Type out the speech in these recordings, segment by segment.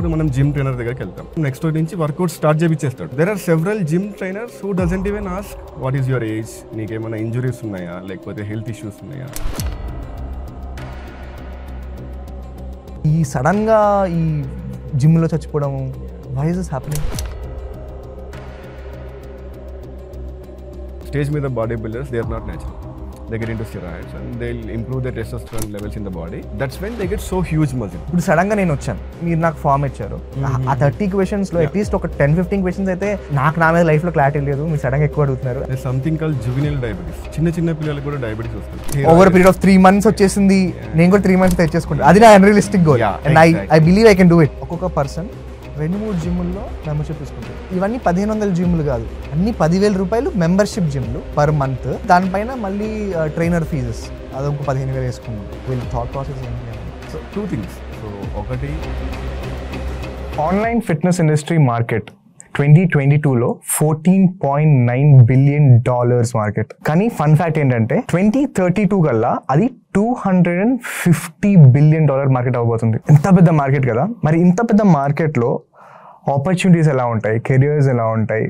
ఇప్పుడు మనం gym trainer దగ్గరికి వెళ్తాం నెక్స్ట్ నుంచి వర్కౌట్ స్టార్ట్ చేయించేస్తాడు there are several gym trainers who doesn't even ask what is your age నీకేమైనా ఇంజురీస్ ఉన్నాయా లేకపోతే హెల్త్ ఇష్యూస్ ఉన్నాయా ఈ సడన్గా ఈ జిమ్లో చచ్చిపోవడం వై ఇస్ హ్యాపెనింగ్ స్టేజ్ మీద body builders they are not natural they get into steroids and they'll improve their testosterone levels in the body that's when they get so huge muscle ఇప్పుడు సడన్గా నేను వచ్చాను మీరు నాకు ఫామ్ ఇచ్చారు ఆ thirty questions లో అట్లీస్ట్ ఒక టెన్ ఫిఫ్టీన్ క్వశ్చన్స్ అయితే నాకు నా మీద లైఫ్ లో క్లారిటీ లేదు మీరు సడన్గా ఎక్కువ అడుగుతున్నారు సంథింగ్ కాల్ జువినల్ డయాబెటీస్ చిన్న చిన్న పిల్లలు కూడా డయాబెటీస్ వస్తుంది over period of three months వచ్చేసింది నేను కూడా త్రీ మంత్స్ తెచ్చేసుకుంటాను అది నా unrealistic goal and I I believe I can do it ఒక్కొక్క పర్సన్ రెండు మూడు జిమ్ముల్లో మెంబర్షిప్ తీసుకుంటారు ఇవన్నీ పదిహేను వందల జిమ్లు కాదు అన్ని పదివేల రూపాయలు మెంబర్షిప్ జిమ్లు పర్ మంత్ దానిపైన మళ్ళీ ట్రైనర్ ఫీజెస్ అదొక పదిహేను వేలు వేసుకున్నాం వీళ్ళ థాట్ ప్రాసెస్ ఏంటి సో టూ థింగ్స్ సో ఒకటి online fitness industry market twenty twenty టూలో fourteen point nine billion dollars market కానీ ఫన్ ఫ్యాక్ట్ ఏంటంటే ట్వంటీ థర్టీ టూ కల్లా అది two hundred and fifty billion dollar market అవ్వబోతుంది ఇంత పెద్ద మార్కెట్ కదా మరి ఇంత పెద్ద మార్కెట్లో ఆపర్చునిటీస్ ఎలా ఉంటాయి కెరియర్స్ ఎలా ఉంటాయి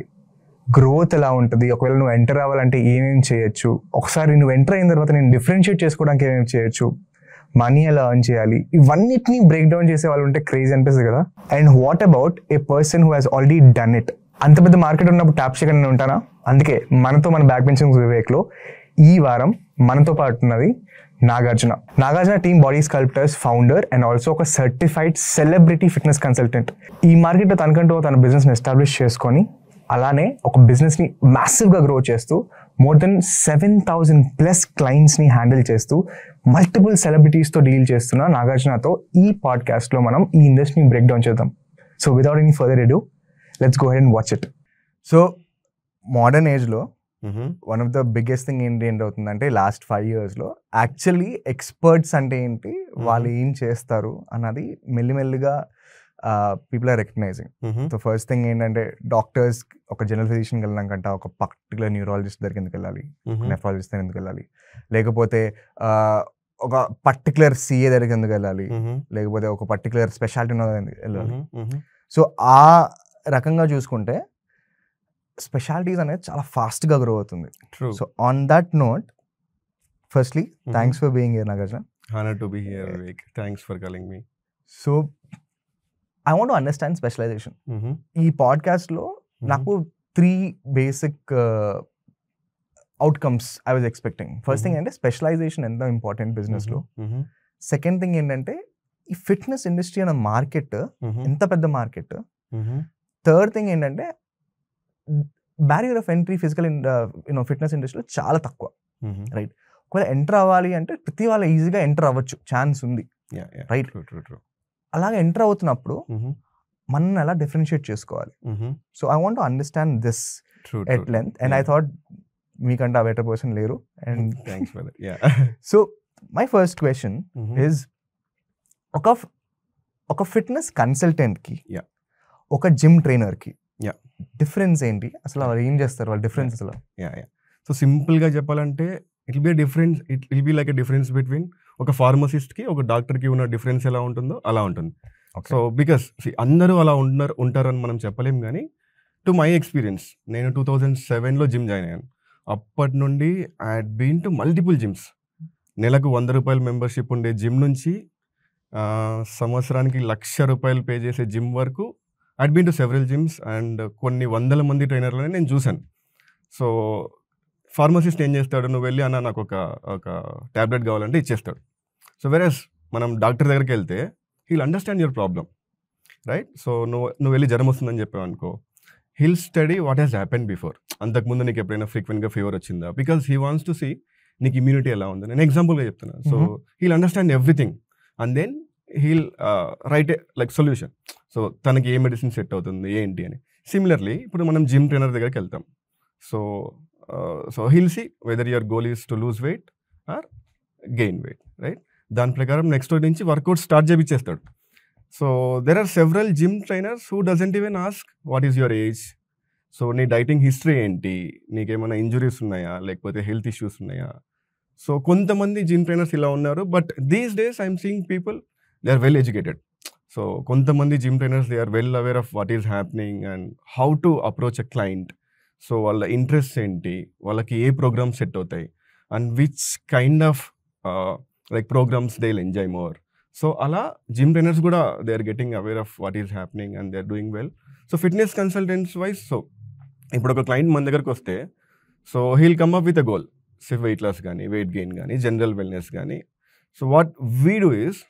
గ్రోత్ ఎలా ఉంటుంది ఒకవేళ నువ్వు ఎంటర్ అవ్వాలంటే ఏమేమి చేయొచ్చు ఒకసారి నువ్వు ఎంటర్ అయిన తర్వాత నేను డిఫరెన్షియేట్ చేసుకోవడానికి ఏమేమి చేయొచ్చు మనీ ఎలా ఎర్న్ చేయాలి ఇవన్నిటిని బ్రేక్ డౌన్ చేసే వాళ్ళు ఉంటే క్రేజ్ అనిపిస్తుంది కదా and what about a person who has already done it అంత పెద్ద మార్కెట్ ఉన్నప్పుడు ట్యాప్ చేయకుండా ఉంటానా అందుకే మనతో మన బ్యాక్ బెంచింగ్ వివేక్లో ఈ వారం మనతో పాటు ఉన్నది Nagarjuna Nagarjuna team body sculptors founder and also ఒక సర్టిఫైడ్ సెలబ్రిటీ ఫిట్నెస్ కన్సల్టెంట్ ఈ మార్కెట్లో తనకంటూ తన బిజినెస్ని ఎస్టాబ్లిష్ చేసుకొని అలానే ఒక బిజినెస్ని మ్యాసివ్గా గ్రో చేస్తూ more than seven thousand plus క్లయింట్స్ని హ్యాండిల్ చేస్తూ మల్టిపుల్ సెలబ్రిటీస్తో డీల్ చేస్తున్న నాగార్జునతో ఈ పాడ్కాస్ట్లో మనం ఈ ఇండస్ట్రీని బ్రేక్ డౌన్ చేద్దాం so without any further ado let's go ahead and watch it so modern ఏజ్లో one of the biggest thing ఏంటి ఏంటి అవుతుందంటే లాస్ట్ ఫైవ్ ఇయర్స్లో యాక్చువల్లీ ఎక్స్పర్ట్స్ అంటే ఏంటి వాళ్ళు ఏం చేస్తారు అన్నది మెల్లిమెల్లిగా people are recognizing so first thing ఏంటంటే డాక్టర్స్ ఒక జనరల్ ఫిజిషియన్కి వెళ్ళినాకంట ఒక పర్టికులర్ న్యూరాలజిస్ట్ దగ్గర ఎందుకు వెళ్ళాలి నెఫాలజిస్ట్ దగ్గర ఎందుకు వెళ్ళాలి లేకపోతే ఒక పర్టికులర్ సిఏ దగ్గరికి ఎందుకు వెళ్ళాలి లేకపోతే ఒక పర్టికులర్ స్పెషాలిటీ ఉన్న వెళ్ళాలి సో ఆ రకంగా చూసుకుంటే స్పెషాలిటీస్ అనేది చాలా ఫాస్ట్గా గ్రో అవుతుంది so on that note firstly thanks for being here Nagarjuna honour to be here Vivek thanks for calling me so I want understand specialization ఈ పాడ్కాస్ట్లో నాకు three basic outcomes I was expecting first thing అంటే specialization ఎంత important బిజినెస్లో second thing ఏంటంటే ఈ fitness industry అనే market ఎంత పెద్ద మార్కెట్ థర్డ్ థింగ్ ఏంటంటే barrier of entry physical you know fitness ఇండస్ట్రీలో చాలా తక్కువ రైట్ mm-hmm. ఒకవేళ ఎంటర్ అవ్వాలి అంటే ప్రతి వాళ్ళ ఈజీగా ఎంటర్ అవ్వచ్చు ఛాన్స్ ఉంది రైట్ అలాగే ఎంటర్ అవుతున్నప్పుడు mm-hmm. మనం ఎలా డిఫరెన్షియేట్ చేసుకోవాలి so I want understand this at length and I thought మీకంటే ఆ బెటర్ పర్సన్ లేరు and thanks for so my first question is ఒక ఒక ఫిట్నెస్ కన్సల్టెంట్కి ఒక జిమ్ ట్రైనర్కి డిఫరెన్స్ ఏంటి అసలు వాళ్ళు ఏం చేస్తారు వాళ్ళ డిఫరెన్స్ అసలు సో సింపుల్గా చెప్పాలంటే it be difference it will be like a difference between ఒక ఫార్మసిస్ట్కి ఒక డాక్టర్కి ఉన్న డిఫరెన్స్ ఎలా ఉంటుందో అలా ఉంటుంది సో బికాస్ అందరూ అలా ఉంటున్నారు ఉంటారని మనం చెప్పలేం కానీ టు మై ఎక్స్పీరియన్స్ నేను టూ థౌజండ్ సెవెన్లో జిమ్ జాయిన్ అయ్యాను అప్పటి నుండి I been to multiple gyms నెలకు వంద రూపాయల మెంబర్షిప్ ఉండే జిమ్ నుంచి సంవత్సరానికి లక్ష రూపాయలు పే చేసే జిమ్ వరకు I'd been to several gyms and కొన్ని వందల మంది ట్రైనర్లని నేను చూశాను సో ఫార్మసిస్ట్ ఏం చేస్తాడు నువ్వు వెళ్ళి అన్న నాకు ఒక ఒక ట్యాబ్లెట్ కావాలంటే ఇచ్చేస్తాడు సో వెరస్ మనం డాక్టర్ దగ్గరికి వెళ్తే he'll understand your problem right so నువ్వు నువ్వు వెళ్ళి జ్వరం వస్తుందని చెప్పావు అనుకో he'll study what has happen before అంతకుముందు నీకు ఎప్పుడైనా ఫ్రీక్వెంట్గా ఫీవర్ వచ్చిందా because he wants to see నీకు ఇమ్యూనిటీ ఎలా ఉంది నేను ఎగ్జాంపుల్గా చెప్తున్నాను so he'll understand everything and then he'll write like solution so తనకి ఏ మెడిసిన్ సెట్ అవుతుంది ఏంటి అని సిమిలర్లీ ఇప్పుడు మనం జిమ్ ట్రైనర్ దగ్గరికి వెళ్తాం so so he'll see whether your goal is to lose weight or gain weight right దాని ప్రకారం నెక్స్ట్ రోజు నుంచి వర్కౌట్ స్టార్ట్ చేపించేస్తాడు so there are several gym trainers who doesn't even ask what is your age so నీ dieting history ఏంటి నీకేమైనా injuries ఉన్నాయా లేకపోతే హెల్త్ ఇష్యూస్ ఉన్నాయా సో కొంతమంది జిమ్ ట్రైనర్స్ ఇలా ఉన్నారు but these days I'm seeing people they are well educated. So, Kuntamandi gym trainers, they are well aware of what is happening and how to approach a client. So, all the interests enti, all the program set hotai, and which kind of uh, like programs they'll enjoy more. So, Allah, gym trainers, kuda, they are getting aware of what is happening and they are doing well. So, fitness consultants wise, so, if you client, mandagar koste, so he'll come up with a goal, say weight loss, gani, weight gain, gani, general wellness. gani. So, what we do is,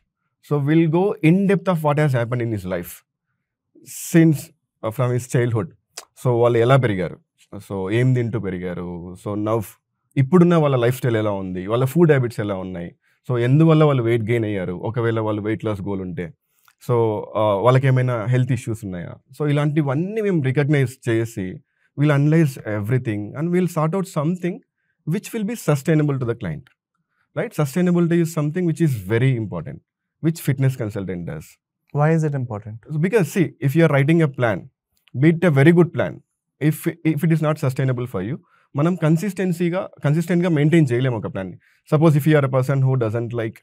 so we'll go in depth of what has happened in his life since from from childhood so వాళ్ళు ఎలా పెరిగారు so ఏం తింటూ పెరిగారు so now ఇప్పుడున్న వాళ్ళ life style ఎలా ఉంది వాళ్ళ ఫుడ్ హ్యాబిట్స్ ఎలా ఉన్నాయి సో ఎందువల్ల వాళ్ళు వెయిట్ గెయిన్ అయ్యారు ఒకవేళ వాళ్ళు వెయిట్ లాస్ గోల్ ఉంటే సో uh, వాళ్ళకి ఏమైనా హెల్త్ ఇష్యూస్ ఉన్నాయా సో ఇలాంటివన్నీ మేము రికగ్నైజ్ చేసి we'll analyze everything and we'll sort out something which will be sustainable to the client right sustainability is something which is very important which fitness consultant does why is it important because see if you writing writing plan plan, be very good plan if if it is it is for you మనం కన్సిస్టెన్సీగా కన్సిస్టెంట్గా maintain చేయలేము ఒక ప్లాన్ని suppose if you're a person who doesn't like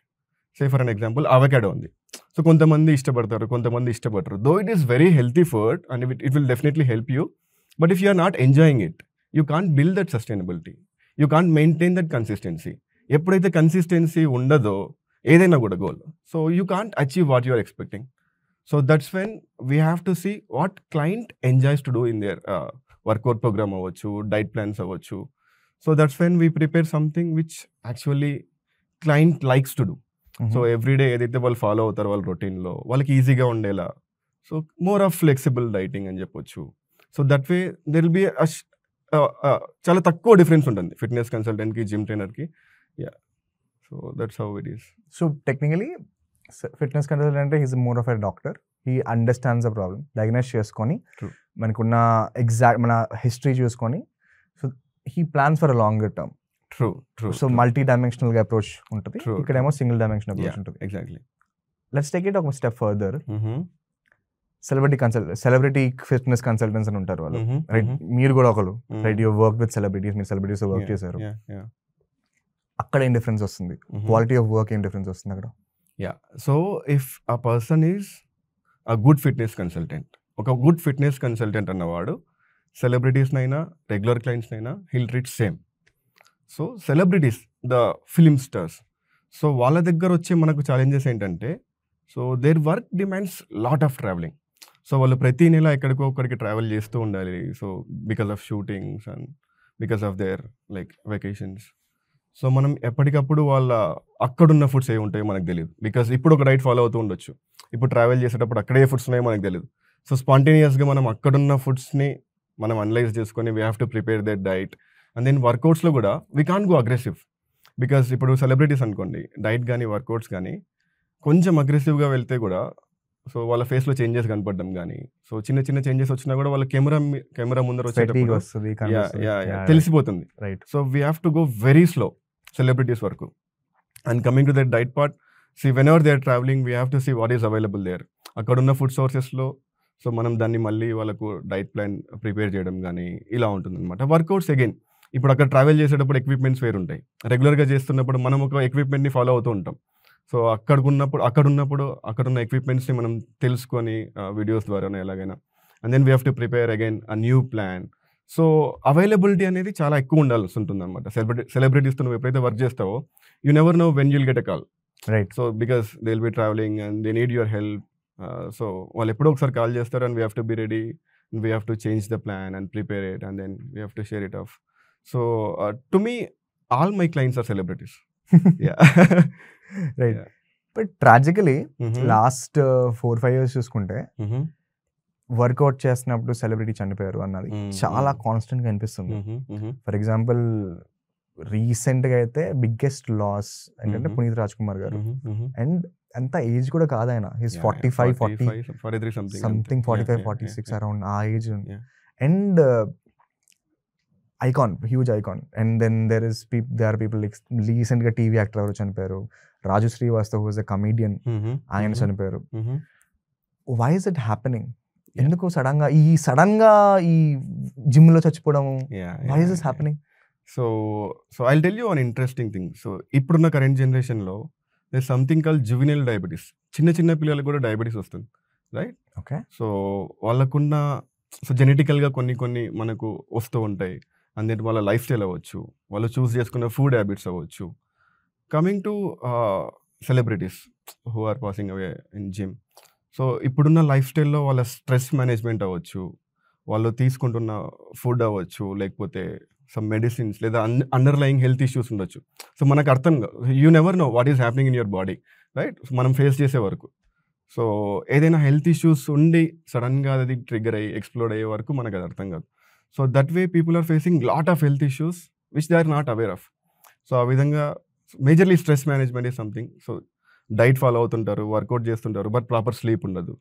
say for an example avocado ఉంది so కొంతమంది ఇష్టపడతారు కొంతమంది ఇష్టపడరు though it is very healthy food and it it will definitely help you but if are not enjoying it you can't build that sustainability you can't maintain that consistency ఎప్పుడైతే consistency ఉండదో ఏదైనా కూడా goal so you can't achieve what are expecting so that's when we have to see what client enjoys to do in their workout programme అవ్వచ్చు diet plans అవ్వచ్చు so that's when we prepare something which actually client likes to do so everyday ఏదైతే వాళ్ళు follow అవుతారు వాళ్ళ రొటీన్లో వాళ్ళకి ఈజీగా ఉండేలా so more of flexible dieting అని చెప్పొచ్చు so that way there will be చాలా తక్కువ డిఫరెన్స్ ఉంటుంది ఫిట్నెస్ కన్సల్టెంట్కి జిమ్ ట్రైనర్కి so that's how it is so technically fitness control అంటే he's more of a doctor he understands the problem diagnose చేసుకొని మనకున్న ఎగ్జాక్ట్ మన హిస్టరీ చూసుకొని so he plans for a longer term true true so multi dimensional గా approach ఉంటుంది ఇక్కడేమో single dimensional approach ఉంటుంది exactly let's take it ఒక step further celebrity consult celebrity fitness consultants అని ఉంటారు వాళ్ళు రైట్ mm-hmm, mm-hmm. మీరు కూడా ఒకరు right your work with celebrities మీరు సెలబ్రిటీస్ వర్క్ చేశారు అక్కడ ఏం డిఫరెన్స్ వస్తుంది క్వాలిటీ ఆఫ్ వర్క్ ఏం డిఫరెన్స్ వస్తుంది అక్కడ yeah so if a person is a good fitness consultant ఒక గుడ్ ఫిట్నెస్ కన్సల్టెంట్ అన్నవాడు సెలబ్రిటీస్నైనా రెగ్యులర్ క్లయింట్స్నైనా he'll treat same so celebrities the film stars so వాళ్ళ దగ్గర వచ్చే మనకు ఛాలెంజెస్ ఏంటంటే so their work demands lot of travelling so వాళ్ళు ప్రతి నెల ఎక్కడికో ఒక్కడికి ట్రావెల్ చేస్తూ ఉండాలి so because of shootings and because of their like vacations so మనం ఎప్పటికప్పుడు వాళ్ళ అక్కడున్న ఫుడ్స్ ఏవి ఉంటాయో మనకు తెలియదు బికాస్ ఇప్పుడు ఒక డైట్ ఫాలో అవుతూ ఉండొచ్చు ఇప్పుడు ట్రావెల్ చేసేటప్పుడు అక్కడే ఫుడ్స్ ఉన్నాయో మనకు తెలియదు సో స్పాంటేనియస్గా మనం అక్కడున్న ఫుడ్స్ని మనం అనలైజ్ చేసుకొని we have to prepare that diet and then వర్కౌట్స్లో కూడా we can go aggressive because ఇప్పుడు సెలబ్రిటీస్ అనుకోండి డైట్ కానీ వర్కౌట్స్ కానీ కొంచెం అగ్రెసివ్గా వెళ్తే కూడా సో వాళ్ళ ఫేస్లో చేంజెస్ కనపడడం కానీ సో చిన్న చిన్న చేంజెస్ వచ్చినా కూడా వాళ్ళ కెమెరా కెమెరా ముందర వచ్చేటప్పుడు తెలిసిపోతుంది so we have to go very slow celebrities వరకు and coming to that diet part see whenever they are travelling we have to see what is available there అక్కడ ఉన్న food సోర్సెస్లో so మనం దాన్ని మళ్ళీ వాళ్ళకు డైట్ ప్లాన్ ప్రిపేర్ చేయడం కానీ ఇలా ఉంటుందన్నమాట వర్కౌట్స్ అగైన్ ఇప్పుడు అక్కడ ట్రావెల్ చేసేటప్పుడు ఎక్విప్మెంట్స్ వేరు ఉంటాయి రెగ్యులర్గా చేస్తున్నప్పుడు మనం ఒక ఎక్విప్మెంట్ని ఫాలో అవుతూ ఉంటాం సో అక్కడికి ఉన్నప్పుడు అక్కడ ఉన్నప్పుడు అక్కడ ఉన్న ఎక్విప్మెంట్స్ని మనం తెలుసుకొని వీడియోస్ ద్వారా ఎలాగైనా and then we have to prepare again a new plan so availability అనేది చాలా ఎక్కువ ఉండాల్సి ఉంటుంది అనమాట సెలబ్రిటీ సెలబ్రిటీస్తో నువ్వు ఎప్పుడైతే వర్క్ చేస్తావో you never know when you'll get a call right so because they will be travelling and they need your help so వాళ్ళు ఎప్పుడో ఒకసారి కాల్ చేస్తారు and we have to be ready we have to change the plan and prepare it and then we have to share it off so to me all my clients are celebrities right but tragically last four five years చూసుకుంటే work out చేస్తున్నప్పుడు celebrity చనిపోయారు అన్నది చాలా constant గా అనిపిస్తుంది for example recent గా అయితే biggest loss ఏంటంటే పునీత్ రాజ్ కుమార్ గారు అండ్ అంత ఏజ్ కూడా కాదు ఆయన he's forty five forty something forty five forty six around ఆ age and icon huge icon and then there is పీప్ దే ఆర్ పీపుల్ రీసెంట్గా టీవీ యాక్టర్ ఎవరు చనిపోయారు Raju Srivastav who's a comedian ఆయన చనిపోయారు వై ఇస్ ఇట్ హ్యాపెనింగ్ ఎందుకు sudden గా ఈ సడన్ గా ఈ జిమ్ లో చచ్చిపోవడం happening so so I tell you an interesting thing so ఇప్పుడున్న కరెంట్ జనరేషన్ లో they something call juvenile diabetes చిన్న చిన్న పిల్లలకు కూడా డయాబెటీస్ వస్తుంది రైట్ ఓకే సో వాళ్ళకున్న సో జెనెటికల్గా కొన్ని కొన్ని మనకు వస్తూ ఉంటాయి అందుకే వాళ్ళ లైఫ్ స్టైల్ అవ్వచ్చు వాళ్ళు చూస్ చేసుకున్న ఫుడ్ హ్యాబిట్స్ అవ్వచ్చు coming to celebrities who are passing away in gym so ఇప్పుడున్న లైఫ్ స్టైల్లో వాళ్ళ స్ట్రెస్ మేనేజ్మెంట్ అవ్వచ్చు వాళ్ళు తీసుకుంటున్న ఫుడ్ అవ్వచ్చు లేకపోతే సమ్ మెడిసిన్స్ లేదా అండర్లయింగ్ హెల్త్ ఇష్యూస్ ఉండొచ్చు సో మనకు అర్థం you never know what is happening in your body right మనం ఫేస్ చేసే వరకు సో ఏదైనా హెల్త్ ఇష్యూస్ ఉండి సడన్గా అది ట్రిగర్ అయ్యి ఎక్స్ప్లోర్ అయ్యే వరకు మనకు అది అర్థం కాదు so that way people are facing lot of health issues which they are not aware of so ఆ విధంగా majorly stress management is something so diet follow అవుతుంటారు వర్కౌట్ చేస్తుంటారు బట్ ప్రాపర్ స్లీప్ ఉండదు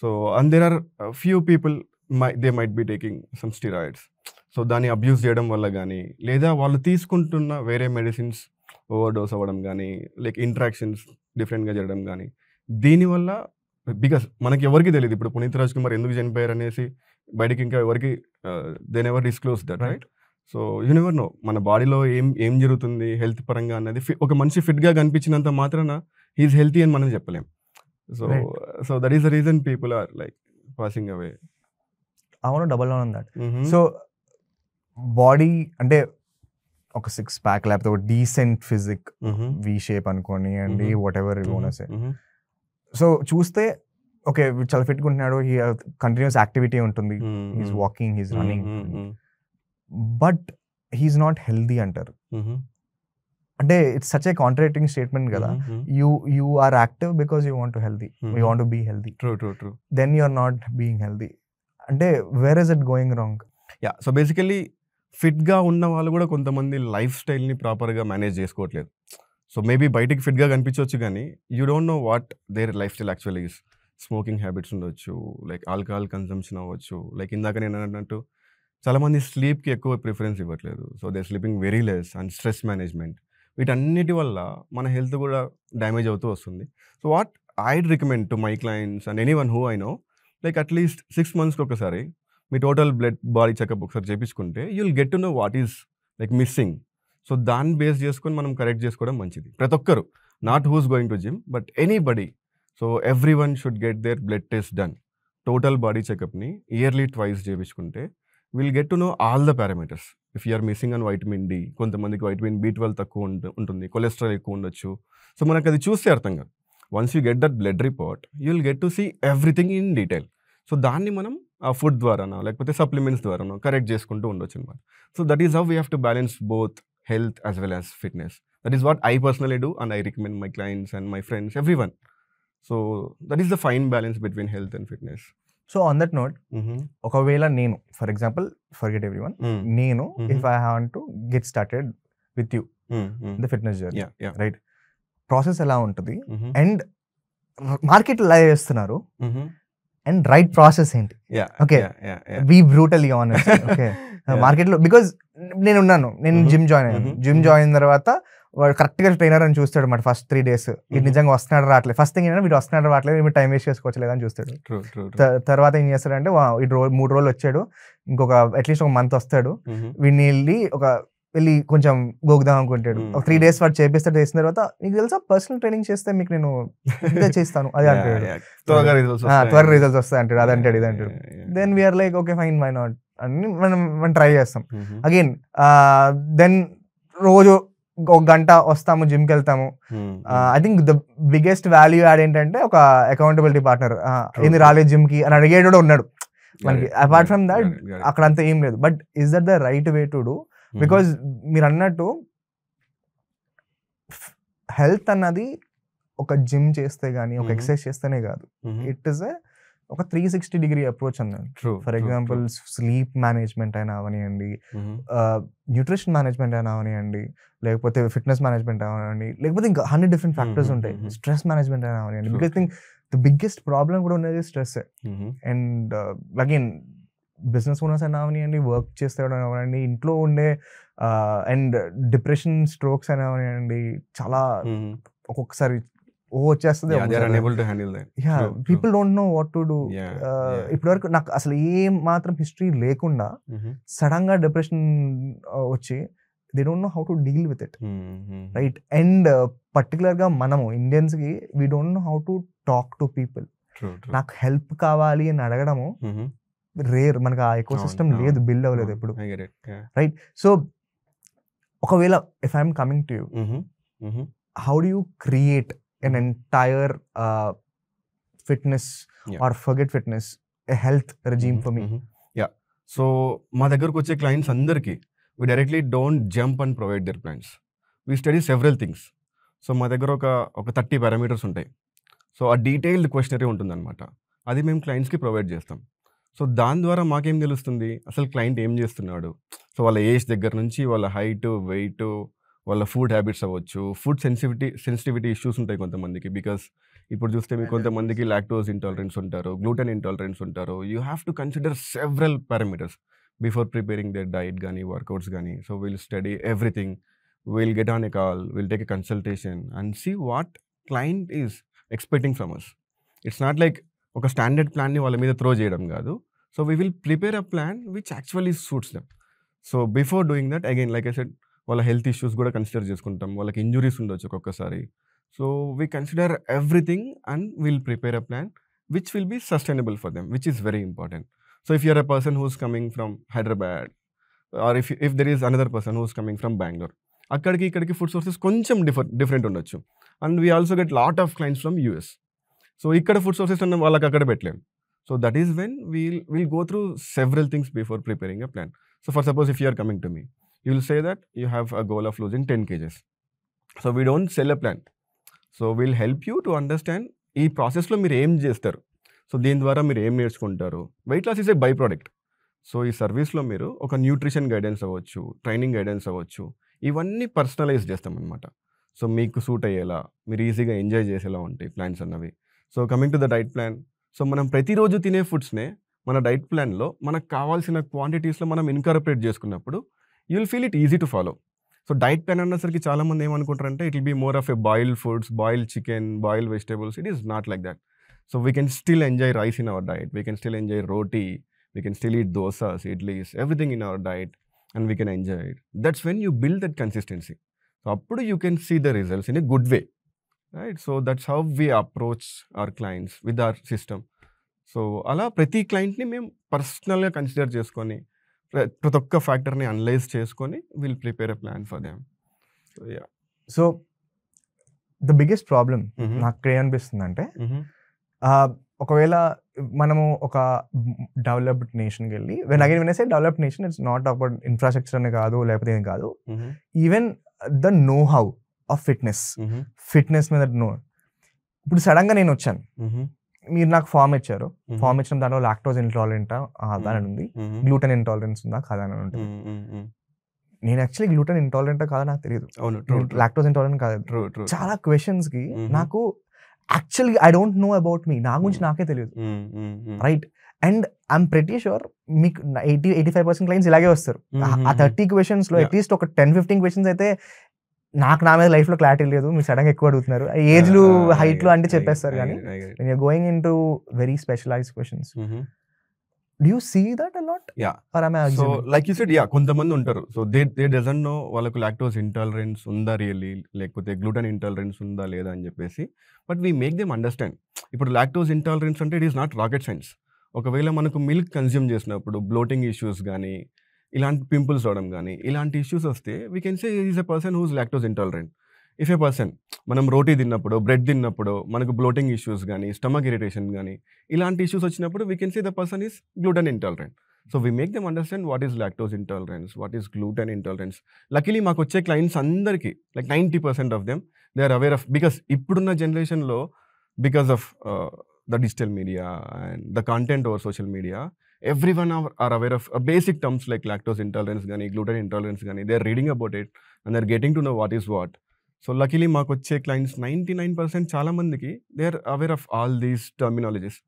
so and there are few people my they might be taking some steroids so దాన్ని abuse చేయడం వల్ల కానీ లేదా వాళ్ళు తీసుకుంటున్న వేరే మెడిసిన్స్ ఓవర్ డోస్ అవ్వడం కానీ లైక్ ఇంట్రాక్షన్స్ డిఫరెంట్గా జరగడం కానీ దీనివల్ల బికాస్ మనకి ఎవరికి తెలియదు ఇప్పుడు పునీత్ రాజ్ కుమార్ ఎందుకు చనిపోయారు అనేసి బయటకి ఇంకా ఎవరికి then ever disclose that right so you never know మన బాడీలో ఏం ఏం జరుగుతుంది హెల్త్ పరంగా అన్నది ఒక మనిషి ఫిట్గా కనిపించినంత మాత్రాన హీఈస్ హెల్తీ అని మనం చెప్పలేం so so that is the reason people are like passing away అవును double one that so body అంటే ఒక సిక్స్ ప్యాక్ లేకపోతే ఒక డీసెంట్ ఫిజిక్ వి షేప్ అనుకోని అండి వాట్ ఎవర్ ఓనర్స్ సో చూస్తే ఓకే చాలా ఫిట్గా ఉంటున్నాడు హీ కంటిన్యూస్ యాక్టివిటీ ఉంటుంది he's walking he's running but he is not healthy అంటారు అంటే it's such a contradicting statement కదా you you are active because you want healthy you want be healthy true true true then you not being healthy అంటే where is it going wrong yeah so basically ఫిట్గా ఉన్న వాళ్ళు కూడా కొంతమంది life స్టైల్ని ప్రాపర్గా manage చేసుకోవట్లేదు సో మేబీ బయటికి ఫిట్గా కనిపించవచ్చు కానీ you don't know what their lifestyle actually smoking habits ఉండొచ్చు లైక్ ఆల్కహాల్ కన్సంప్షన్ అవ్వచ్చు లైక్ ఇందాక నేను అన్నట్టు చాలామంది స్లీప్కి ఎక్కువ ప్రిఫరెన్స్ ఇవ్వట్లేదు so they sleeping very less and stress management వీటన్నిటి వల్ల మన హెల్త్ కూడా డ్యామేజ్ అవుతూ వస్తుంది so what I recommend to my clients and anyone who I know like at least six మంత్స్కి ఒకసారి మీ టోటల్ బ్లడ్ బాడీ చెకప్ ఒకసారి చేపించుకుంటే you'll get to know what is like missing so దాన్ని base చేసుకొని మనం కరెక్ట్ చేసుకోవడం మంచిది ప్రతి ఒక్కరు not who's going to gym but anybody so every one should get their blood test done total body చెకప్ని ఇయర్లీ ట్వైస్ చేయించుకుంటే will get to know all the parameters if you're missing an vitamin D కొంతమందికి vitamin B twelve తక్కువ ఉంటుంది cholesterol ఎక్కువ ఉండొచ్చు so మనకు అది చూస్తే అర్థం కాదు once you get that blood report you will get to see everything in detail so దాన్ని మనం ఆ ఫుడ్ ద్వారానో లేకపోతే సప్లిమెంట్స్ ద్వారానో కరెక్ట్ చేసుకుంటూ ఉండొచ్చు అనమాట so that is how we have to balance both health as well as fitness that is what I personally do and I recommend my clients and my friends every one so that is the fine balance between health and fitness so on that note ఒకవేళ నేను for example forget everyone నేను if I have to get started with you the fitness journey right process ఎలా ఉంటుంది and market live చేస్తున్నారు mm-hmm. And right process ఏంటి okay be brutal on okay మార్కెట్లో because నేను ఉన్నాను నేను gym mm-hmm. Join అయ్యాను జిమ్ mm-hmm. Join mm-hmm. తర్వాత వాడు కరెక్ట్గా ట్రైనర్ అని చూస్తాడు మాట ఫస్ట్ త్రీ డేస్ ఇది నిజంగా వస్తున్నాడు రావట్లేదు ఫస్ట్ థింగ్ ఏంటంటే వీడు వస్తున్నాడు రావట్లేదు మీరు టైం వేస్ట్ చేసుకోవచ్చు అని చూస్తాడు తర్వాత ఏం చేస్తాడంటే ఈ రోజు మూడు రోజులు వచ్చాడు ఇంకొక అట్లీస్ట్ ఒక మంత్ వస్తాడు వీడిని వెళ్ళి ఒక వెళ్ళి కొంచెం గోగుదాం అనుకుంటాడు త్రీ డేస్ వాడు చేపిస్తాడు చేసిన తర్వాత నీకు తెలుసా పర్సనల్ ట్రైనింగ్ చేస్తే మీకు నేను ఇదే చేస్తాను అదే అంటాడు త్వరగా రిజల్ట్స్ వస్తాయి అంటాడు అది అంటాడు ఇది అంటాడు then we're like okay fine my not అని మనం మనం ట్రై చేస్తాం అగైన్ దెన్ రోజు ఒక గంట వస్తాము జిమ్ కి వెళ్తాము I think the biggest value add ఏంటంటే ఒక అకౌంటబిలిటీ పార్ట్నర్ ఏంది రాలేదు జిమ్ కి అని అడిగేటోడు ఉన్నాడు మనకి అపార్ట్ ఫ్రమ్ దాట్ అక్కడ అంతా ఏం లేదు but is that the right way to do because మీరు అన్నట్టు హెల్త్ అన్నది ఒక జిమ్ చేస్తే కానీ ఒక ఎక్సర్సైజ్ చేస్తేనే కాదు ఇట్ ఇస్ ఒక త్రీ సిక్స్టీ డిగ్రీ అప్రోచ్ అన్నది ఫర్ ఎగ్జాంపుల్ స్లీప్ మేనేజ్మెంట్ అయినా అవనియండి న్యూట్రిషన్ మేనేజ్మెంట్ అయినా అవనియండి లేకపోతే ఫిట్నెస్ మేనేజ్మెంట్ అవనివ్వండి లేకపోతే ఇంకా హండ్రెడ్ డిఫరెంట్ ఫ్యాక్టర్స్ ఉంటాయి స్ట్రెస్ మేనేజ్మెంట్ అయినా అవనివ్వండి because thing the biggest problem కూడా ఉన్నది stress and again business owners అయినా అవనివ్వండి వర్క్ చేస్తాడు అవనివ్వండి ఇంట్లో ఉండే అండ్ డిప్రెషన్ స్ట్రోక్స్ అయినా అవనివ్వండి చాలా ఒక్కొక్కసారి ఓ వచ్చేస్తుంది yeah people don't know what to do ఇప్పటి వరకు నాకు అసలు ఏం మాత్రం హిస్టరీ లేకుండా సడన్ గా డిప్రెషన్ వచ్చి they don't know how to deal with it right and గా మనము ఇండియన్స్ కి we don't know how to talk to people నాకు హెల్ప్ కావాలి అని అడగడము రేర్ మనకి ఆ ఎకో సిస్టమ్ లేదు బిల్డ్ అవ్వలేదు ఎప్పుడు రైట్ సో ఒకవేళ if I'm coming to you how do you create an entire fitness or forget fitness health regime for me yeah so మా దగ్గరకు వచ్చే క్లయింట్స్ అందరికీ we directly don't jump and provide their plans we study several things so మా దగ్గర ఒక ఒక thirty parameters ఉంటాయి so ఆ డీటెయిల్డ్ క్వశ్చనరీ ఉంటుందన్నమాట అది మేము క్లయింట్స్కి ప్రొవైడ్ చేస్తాం సో దాని ద్వారా మాకేం తెలుస్తుంది అసలు క్లయింట్ ఏం చేస్తున్నాడు సో వాళ్ళ ఏజ్ దగ్గర నుంచి వాళ్ళ హైట్ వెయిట్ వాళ్ళ ఫుడ్ హ్యాబిట్స్ అవ్వచ్చు ఫుడ్ సెన్సిటివిటీ సెన్సిటివిటీ ఇష్యూస్ ఉంటాయి కొంతమందికి బికాస్ ఇప్పుడు చూస్తే మీకు కొంతమందికి లాక్టోస్ ఇంటాలరెన్స్ ఉంటారు గ్లూటెన్ ఇంటాలరెన్స్ ఉంటారు you have to consider several parameters before preparing their diet కానీ వర్కౌట్స్ కానీ so will study everything will get on a call will take a consultation and see what client is expecting from us it's not like ఒక standard ప్లాన్ని వాళ్ళ మీద throw చేయడం కాదు so we will prepare a plan which actually suits them so before doing that again like I said వాళ్ళ health issues కూడా consider చేసుకుంటాం వాళ్ళకి ఇంజురీస్ ఉండొచ్చు ఒక్కొక్కసారి so we consider everything and will prepare a plan which will be sustainable for them which is very important so if you're a person who's coming from Hyderabad or if if there is another person who's coming from Bengaluru అక్కడికి ఇక్కడికి food sources కొంచెం differ different ఉండొచ్చు and we also get lot of clients from US so ఇక్కడ ఫుడ్ సోర్సెస్ ఉన్న వాళ్ళకి అక్కడ పెట్టలేము so that is when we'll will go through several things before preparing a plan so for suppose if you're coming to me you will say that you have a goal of losing ten kgs so we don't sell a plan so we'll help you to understand ఈ ప్రాసెస్లో మీరు ఏం చేస్తారు so దీని ద్వారా మీరు ఏం నేర్చుకుంటారు weight loss is a by product so ఈ సర్వీస్లో మీరు ఒక న్యూట్రిషన్ గైడెన్స్ అవ్వచ్చు ట్రైనింగ్ గైడెన్స్ అవ్వచ్చు ఇవన్నీ పర్సనలైజ్ చేస్తామన్నమాట సో మీకు సూట్ అయ్యేలా మీరు ఈజీగా ఎంజాయ్ చేసేలా ఉంటాయి ప్లాన్స్ అన్నవి so coming to the diet plan so మనం ప్రతిరోజు తినే ఫుడ్స్నే మన డైట్ ప్లాన్లో మనకు కావాల్సిన క్వాంటిటీస్లో మనం ఇన్కార్పరేట్ చేసుకున్నప్పుడు you will feel it easy to follow so diet plan అన్నసరికి చాలామంది ఏమనుకుంటారంటే it will be more of a boil foods boil chicken boil vegetables it is not like that so we can still enjoy rice in our diet we can still enjoy roti we can still eat dosas idlis everything in our diet and we can enjoy it that's when you build that consistency so అప్పుడు you can see the results in a good way right so that's how we approach our clients with our system so అలా ప్రతి క్లయింట్ని మేము పర్సనల్గా consider చేసుకొని ప్రతి ఒక్క ఫ్యాక్టర్ని అనలైజ్ చేసుకొని will prepare a plan for them so yeah so the biggest problem నాకు అనిపిస్తుంది అంటే mm-hmm. ఒకవేళ మనము ఒక డెవలప్డ్ నేషన్కి వెళ్ళి వెన్ అగైన్ వినేసే developed nation it's not about infrastructure అని కాదు లేకపోతే ఏం కాదు even the know how of fitness fitness మీద నో ఇప్పుడు సడన్ గా నేను వచ్చాను మీరు నాకు ఫామ్ ఇచ్చారు ఫామ్ ఇచ్చిన దాంట్లో లాక్టోజ్ ఇంటాలరెంట్ దాని ఉంది గ్లూటెన్ ఇంటాలరెన్స్ ఉందా కాదా అని ఉంటుంది నేను యాక్చువల్లీ గ్లూటెన్ ఇంటాలరెంట్ కాదా నాకు తెలియదు లాక్టోజ్ ఇంటాలరెంట్ కాదు చాలా క్వశ్చన్స్ కి నాకు actually I don't know about me నా గురించి నాకే తెలియదు right and I'm pretty sure మీకు eighty eighty five percent clients ఇలాగే వస్తారు ఆ థర్టీ క్వశ్చన్స్ లో అట్లీస్ట్ ఒక టెన్ ఫిఫ్టీన్ క్వశ్చన్స్ అయితే నాకు నా మీద లైఫ్లో క్లారిటీ లేదు మీరు సడన్గా ఎక్కువ అడుగుతున్నారు ఏజ్లు హైట్లు అంటే చెప్పేస్తారు కానీ you're going in to very specialise questions do you see that a lot ya so like you said ya కొంతమంది ఉంటారు so they they doesn't know వాళ్ళకు లాక్టోస్ ఇంటాలరెన్స్ ఉందా రియల్లీ లేకపోతే గ్లూటన్ ఇంటాలరెన్స్ ఉందా లేదా అని చెప్పేసి but we make them understand ఇప్పుడు లాక్టోస్ ఇంటాలరెన్స్ అంటే it is not rocket science ఒకవేళ మనకు మిల్క్ కన్జ్యూమ్ చేసినప్పుడు బ్లోటింగ్ ఇష్యూస్ కానీ ఇలాంటి పింపుల్స్ రావడం కానీ ఇలాంటి ఇష్యూస్ వస్తే we can say is a person who's lactose intolerant if a person మనం రోటీ తిన్నప్పుడు బ్రెడ్ తిన్నప్పుడు మనకు బ్లోటింగ్ ఇష్యూస్ కానీ స్టమక్ ఇరిటేషన్ కానీ ఇలాంటి ఇష్యూస్ వచ్చినప్పుడు we can see the person is gluten intolerant so we make them understand what is lactose intolerance what is gluten intolerance luckily మాకు వచ్చే క్లయింట్స్ అందరికీ like ninety percent of them they are aware of because ఇప్పుడున్న జనరేషన్లో because of the digital media and the content over social media every one are are aware of basic terms like lactose intolerance కానీ gluten intolerance కానీ they are reading about it and they are getting to know what is what so luckily మాకు వచ్చే clients ninety nine percent చాలామందికి they are aware of all these terminologies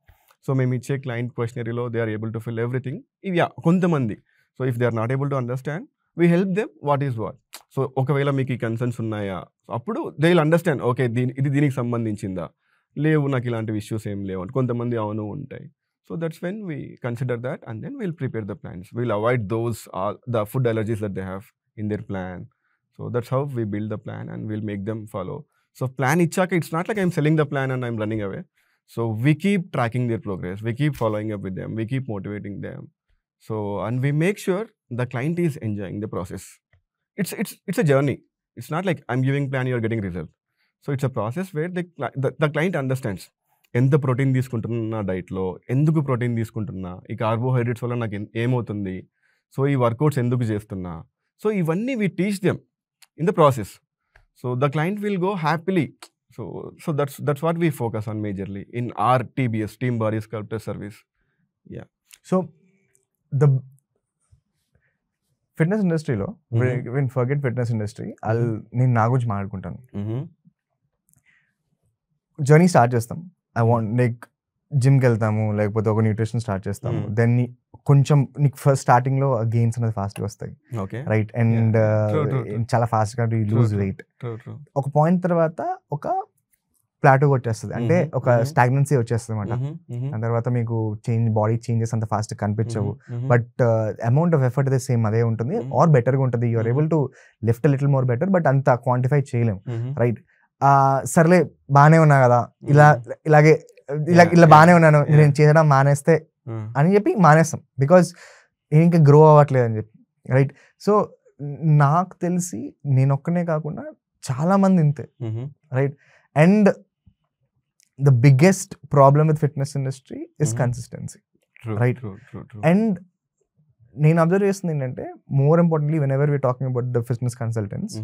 so మేము ఇచ్చే client క్వశ్చనరీలో they are able to fill everything ఇవి కొంతమంది so if they are not able to understand we help them what is what so ఒకవేళ మీకు ఈ concerns ఉన్నాయా అప్పుడు దే విల్ అండర్స్టాండ్ ఓకే దీని ఇది దీనికి సంబంధించిందా లేవు నాకు ఇలాంటి ఇష్యూస్ ఏం లేవు అని కొంతమంది అవును ఉంటాయి So that's when we consider that and then we'll prepare the plans. We'll avoid those, uh, the food allergies that they have in their plan. So that's how we build the plan and we'll make them follow. So plan itchaka, it's not like I'm selling the plan and I'm running away. So we keep tracking their progress. We keep following up with them. We keep motivating them. So, and we make sure the client is enjoying the process. It's, it's, it's a journey. It's not like I'm giving plan, you're getting result. So it's a process where the, the, the client understands ఎంత protein తీసుకుంటున్నా డైట్లో ఎందుకు protein తీసుకుంటున్నా ఈ carbohydrates వల్ల నాకు ఏమవుతుంది so ఈ వర్కౌట్స్ ఎందుకు చేస్తున్నా సో ఇవన్నీ we teach them in the process so the client will go happily so so that's that's what we focus on majorly in our TBS team body sculptor service ya so the fitness ఇండస్ట్రీలో when forget fitness industry all నేను నా గురించి మాట్లాడుకుంటాను journey start చేస్తాం I want like జిమ్కి వెళ్తాము లేకపోతే ఒక న్యూట్రిషన్ స్టార్ట్ చేస్తాము దెన్ hmm. కొంచెం నీకు ఫస్ట్ స్టార్టింగ్ లో గేమ్స్ అనేది ఫాస్ట్ గా వస్తాయి రైట్ అండ్ uh, చాలా ఫాస్ట్ గా లూజ్ వెయిట్ ఒక పాయింట్ తర్వాత ఒక ప్లాటో వచ్చేస్తుంది అంటే mm-hmm. ఒక స్టాగ్నెన్సీ వచ్చేస్తుంది అనమాట దాని తర్వాత మీకు చేంజ్ బాడీ చేంజెస్ అంత ఫాస్ట్ కనిపించవు బట్ అమౌంట్ ఆఫ్ ఎఫర్ట్ అదే సేమ్ అదే ఉంటుంది ఆర్ mm-hmm. బెటర్గా ఉంటుంది you're able to lift little more better but అంత క్వాంటిఫై చేయలేము రైట్ సర్లే బాగానే ఉన్నా కదా ఇలా ఇలాగే ఇలా ఇలా బాగానే ఉన్నాను నేను చేయడం మానేస్తే అని చెప్పి మానేస్తాం బికాజ్ ఇంకా గ్రో అవ్వట్లేదు అని చెప్పి రైట్ సో నాకు తెలిసి నేను ఒక్కనే కాకుండా చాలా మంది ఇంతే right and the biggest problem with fitness industry is consistency right and నేను అబ్జర్వ్ చేస్తుంది ఏంటంటే more importantly whenever we talking about the fitness consultants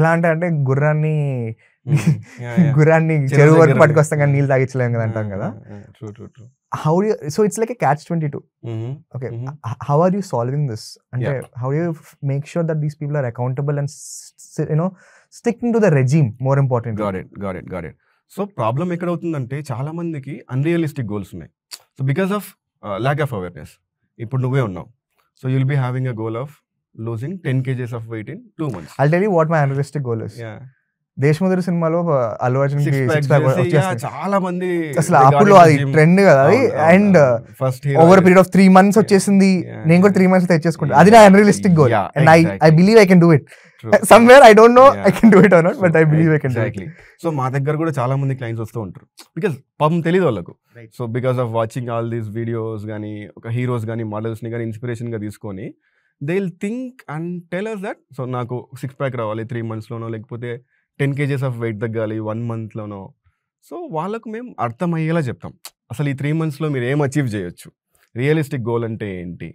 ఎలా అంటే అంటే గుర్రాన్ని గుర్రాన్ని చెరువు వరకు పట్టుకొస్తాం కానీ నీళ్ళు తాగించలేము కదా అంటాం కదా how you so it's like a catch twenty two okay how are you solving this అంటే how you make sure that these people are accountable and you know sticking to the regime more important got it so problem ఎక్కడ అవుతుందంటే చాలా మందికి unrealistic goals ఉన్నాయి so because of lack of awareness ఇప్పుడు నువ్వే ఉన్నావు so you'll be having a goal of losing ten kgs of weight in two months I tell you what my unrealistic goal is Desamuduru సినిమాలో అల్లు అర్జున్ చాలా మంది అసలు అప్పుడు అది ట్రెండ్ కదా అది and first over period of three months వచ్చేసింది నేను కూడా త్రీ మంత్స్ తెచ్చేసుకుంటాను అది నా unrealistic goal and I I believe I can do it somewhere I don't know I can do it or not but I believe I can exactly so మా దగ్గర కూడా చాలా మంది క్లైంట్స్ వస్తూ ఉంటారు బికాస్ పాపం తెలియదు వాళ్ళకు so because of watching all these videos కానీ ఒక హీరోస్ కానీ మోడల్స్ని కానీ ఇన్స్పిరేషన్గా తీసుకొని they will think and tell us that so నాకు సిక్స్ ప్యాక్ రావాలి త్రీ మంత్స్లోనో లేకపోతే టెన్ కేజీస్ ఆఫ్ వెయిట్ తగ్గాలి వన్ మంత్లోనో సో వాళ్ళకు మేము అర్థమయ్యేలా చెప్తాం అసలు ఈ త్రీ మంత్స్లో మీరు ఏం అచీవ్ చేయొచ్చు రియలిస్టిక్ గోల్ అంటే ఏంటి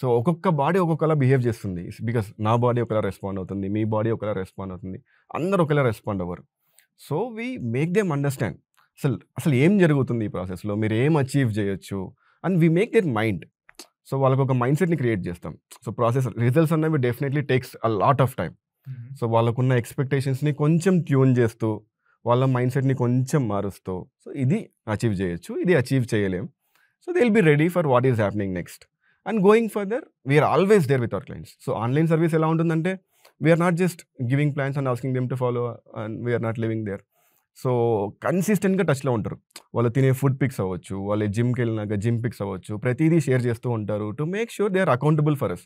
సో ఒక్కొక్క బాడీ ఒక్కొక్కలా బిహేవ్ చేస్తుంది బికాస్ నా బాడీ ఒకలా రెస్పాండ్ అవుతుంది మీ బాడీ ఒకలా రెస్పాండ్ అవుతుంది అందరు ఒకలా రెస్పాండ్ అవ్వరు so we make them understand అసలు అసలు ఏం జరుగుతుంది ఈ ప్రాసెస్లో మీరు ఏం అచీవ్ చేయొచ్చు and we make their mind so వాళ్ళకు ఒక మైండ్ సెట్ని క్రియేట్ చేస్తాం సో ప్రాసెస్ రిజల్ట్స్ అన్నవి definitely takes a lot of time so వాళ్ళకున్న ఎక్స్పెక్టేషన్స్ని కొంచెం ట్యూన్ చేస్తూ వాళ్ళ మైండ్ సెట్ని కొంచెం మారుస్తూ సో ఇది అచీవ్ చేయొచ్చు ఇది అచీవ్ చేయలేం so they will be ready for what is happening next and going further we're always there with our clients so online service ఎలా ఉంటుందంటే we're not just giving plans and asking them to follow and we're not living there so కన్సిస్టెంట్గా టచ్లో ఉంటారు వాళ్ళు తినే food pics అవ్వచ్చు వాళ్ళు జిమ్కి వెళ్ళినాక జిమ్ పిక్స్ అవ్వచ్చు ప్రతిదీ షేర్ చేస్తూ ఉంటారు to make sure they are accountable for us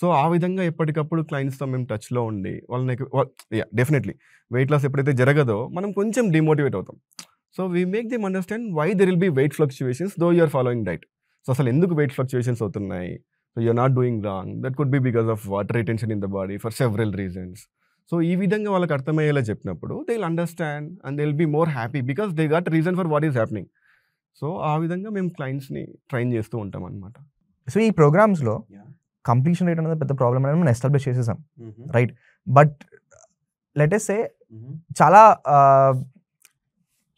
so ఆ విధంగా ఎప్పటికప్పుడు క్లయింట్స్తో మేము టచ్లో ఉండి వాళ్ళని డెఫినెట్లీ వెయిట్ లాస్ ఎప్పుడైతే జరగదో మనం కొంచెం డిమోటివేట్ అవుతాం so we make them understand why there will be weight fluctuations though you're following diet so అసలు ఎందుకు వెయిట్ ఫ్లక్చుయేషన్స్ అవుతున్నాయి so you're not doing wrong that could be because of water retention in the body for several reasons so ఈ విధంగా వాళ్ళకి అర్థమయ్యేలా చెప్పినప్పుడు they will understand and they will be more happy because they got reason for what is happening so ఆ విధంగా మేము క్లయింట్స్ని train చేస్తూ ఉంటాం అనమాట సో ఈ ప్రోగ్రామ్స్లో కంప్లీషన్ రేట్ అనేది పెద్ద ప్రాబ్లం అనేది మనం ఎస్టాబ్లిష్ చేసేసాం రైట్ బట్ లెటెస్ సే చాలా uh,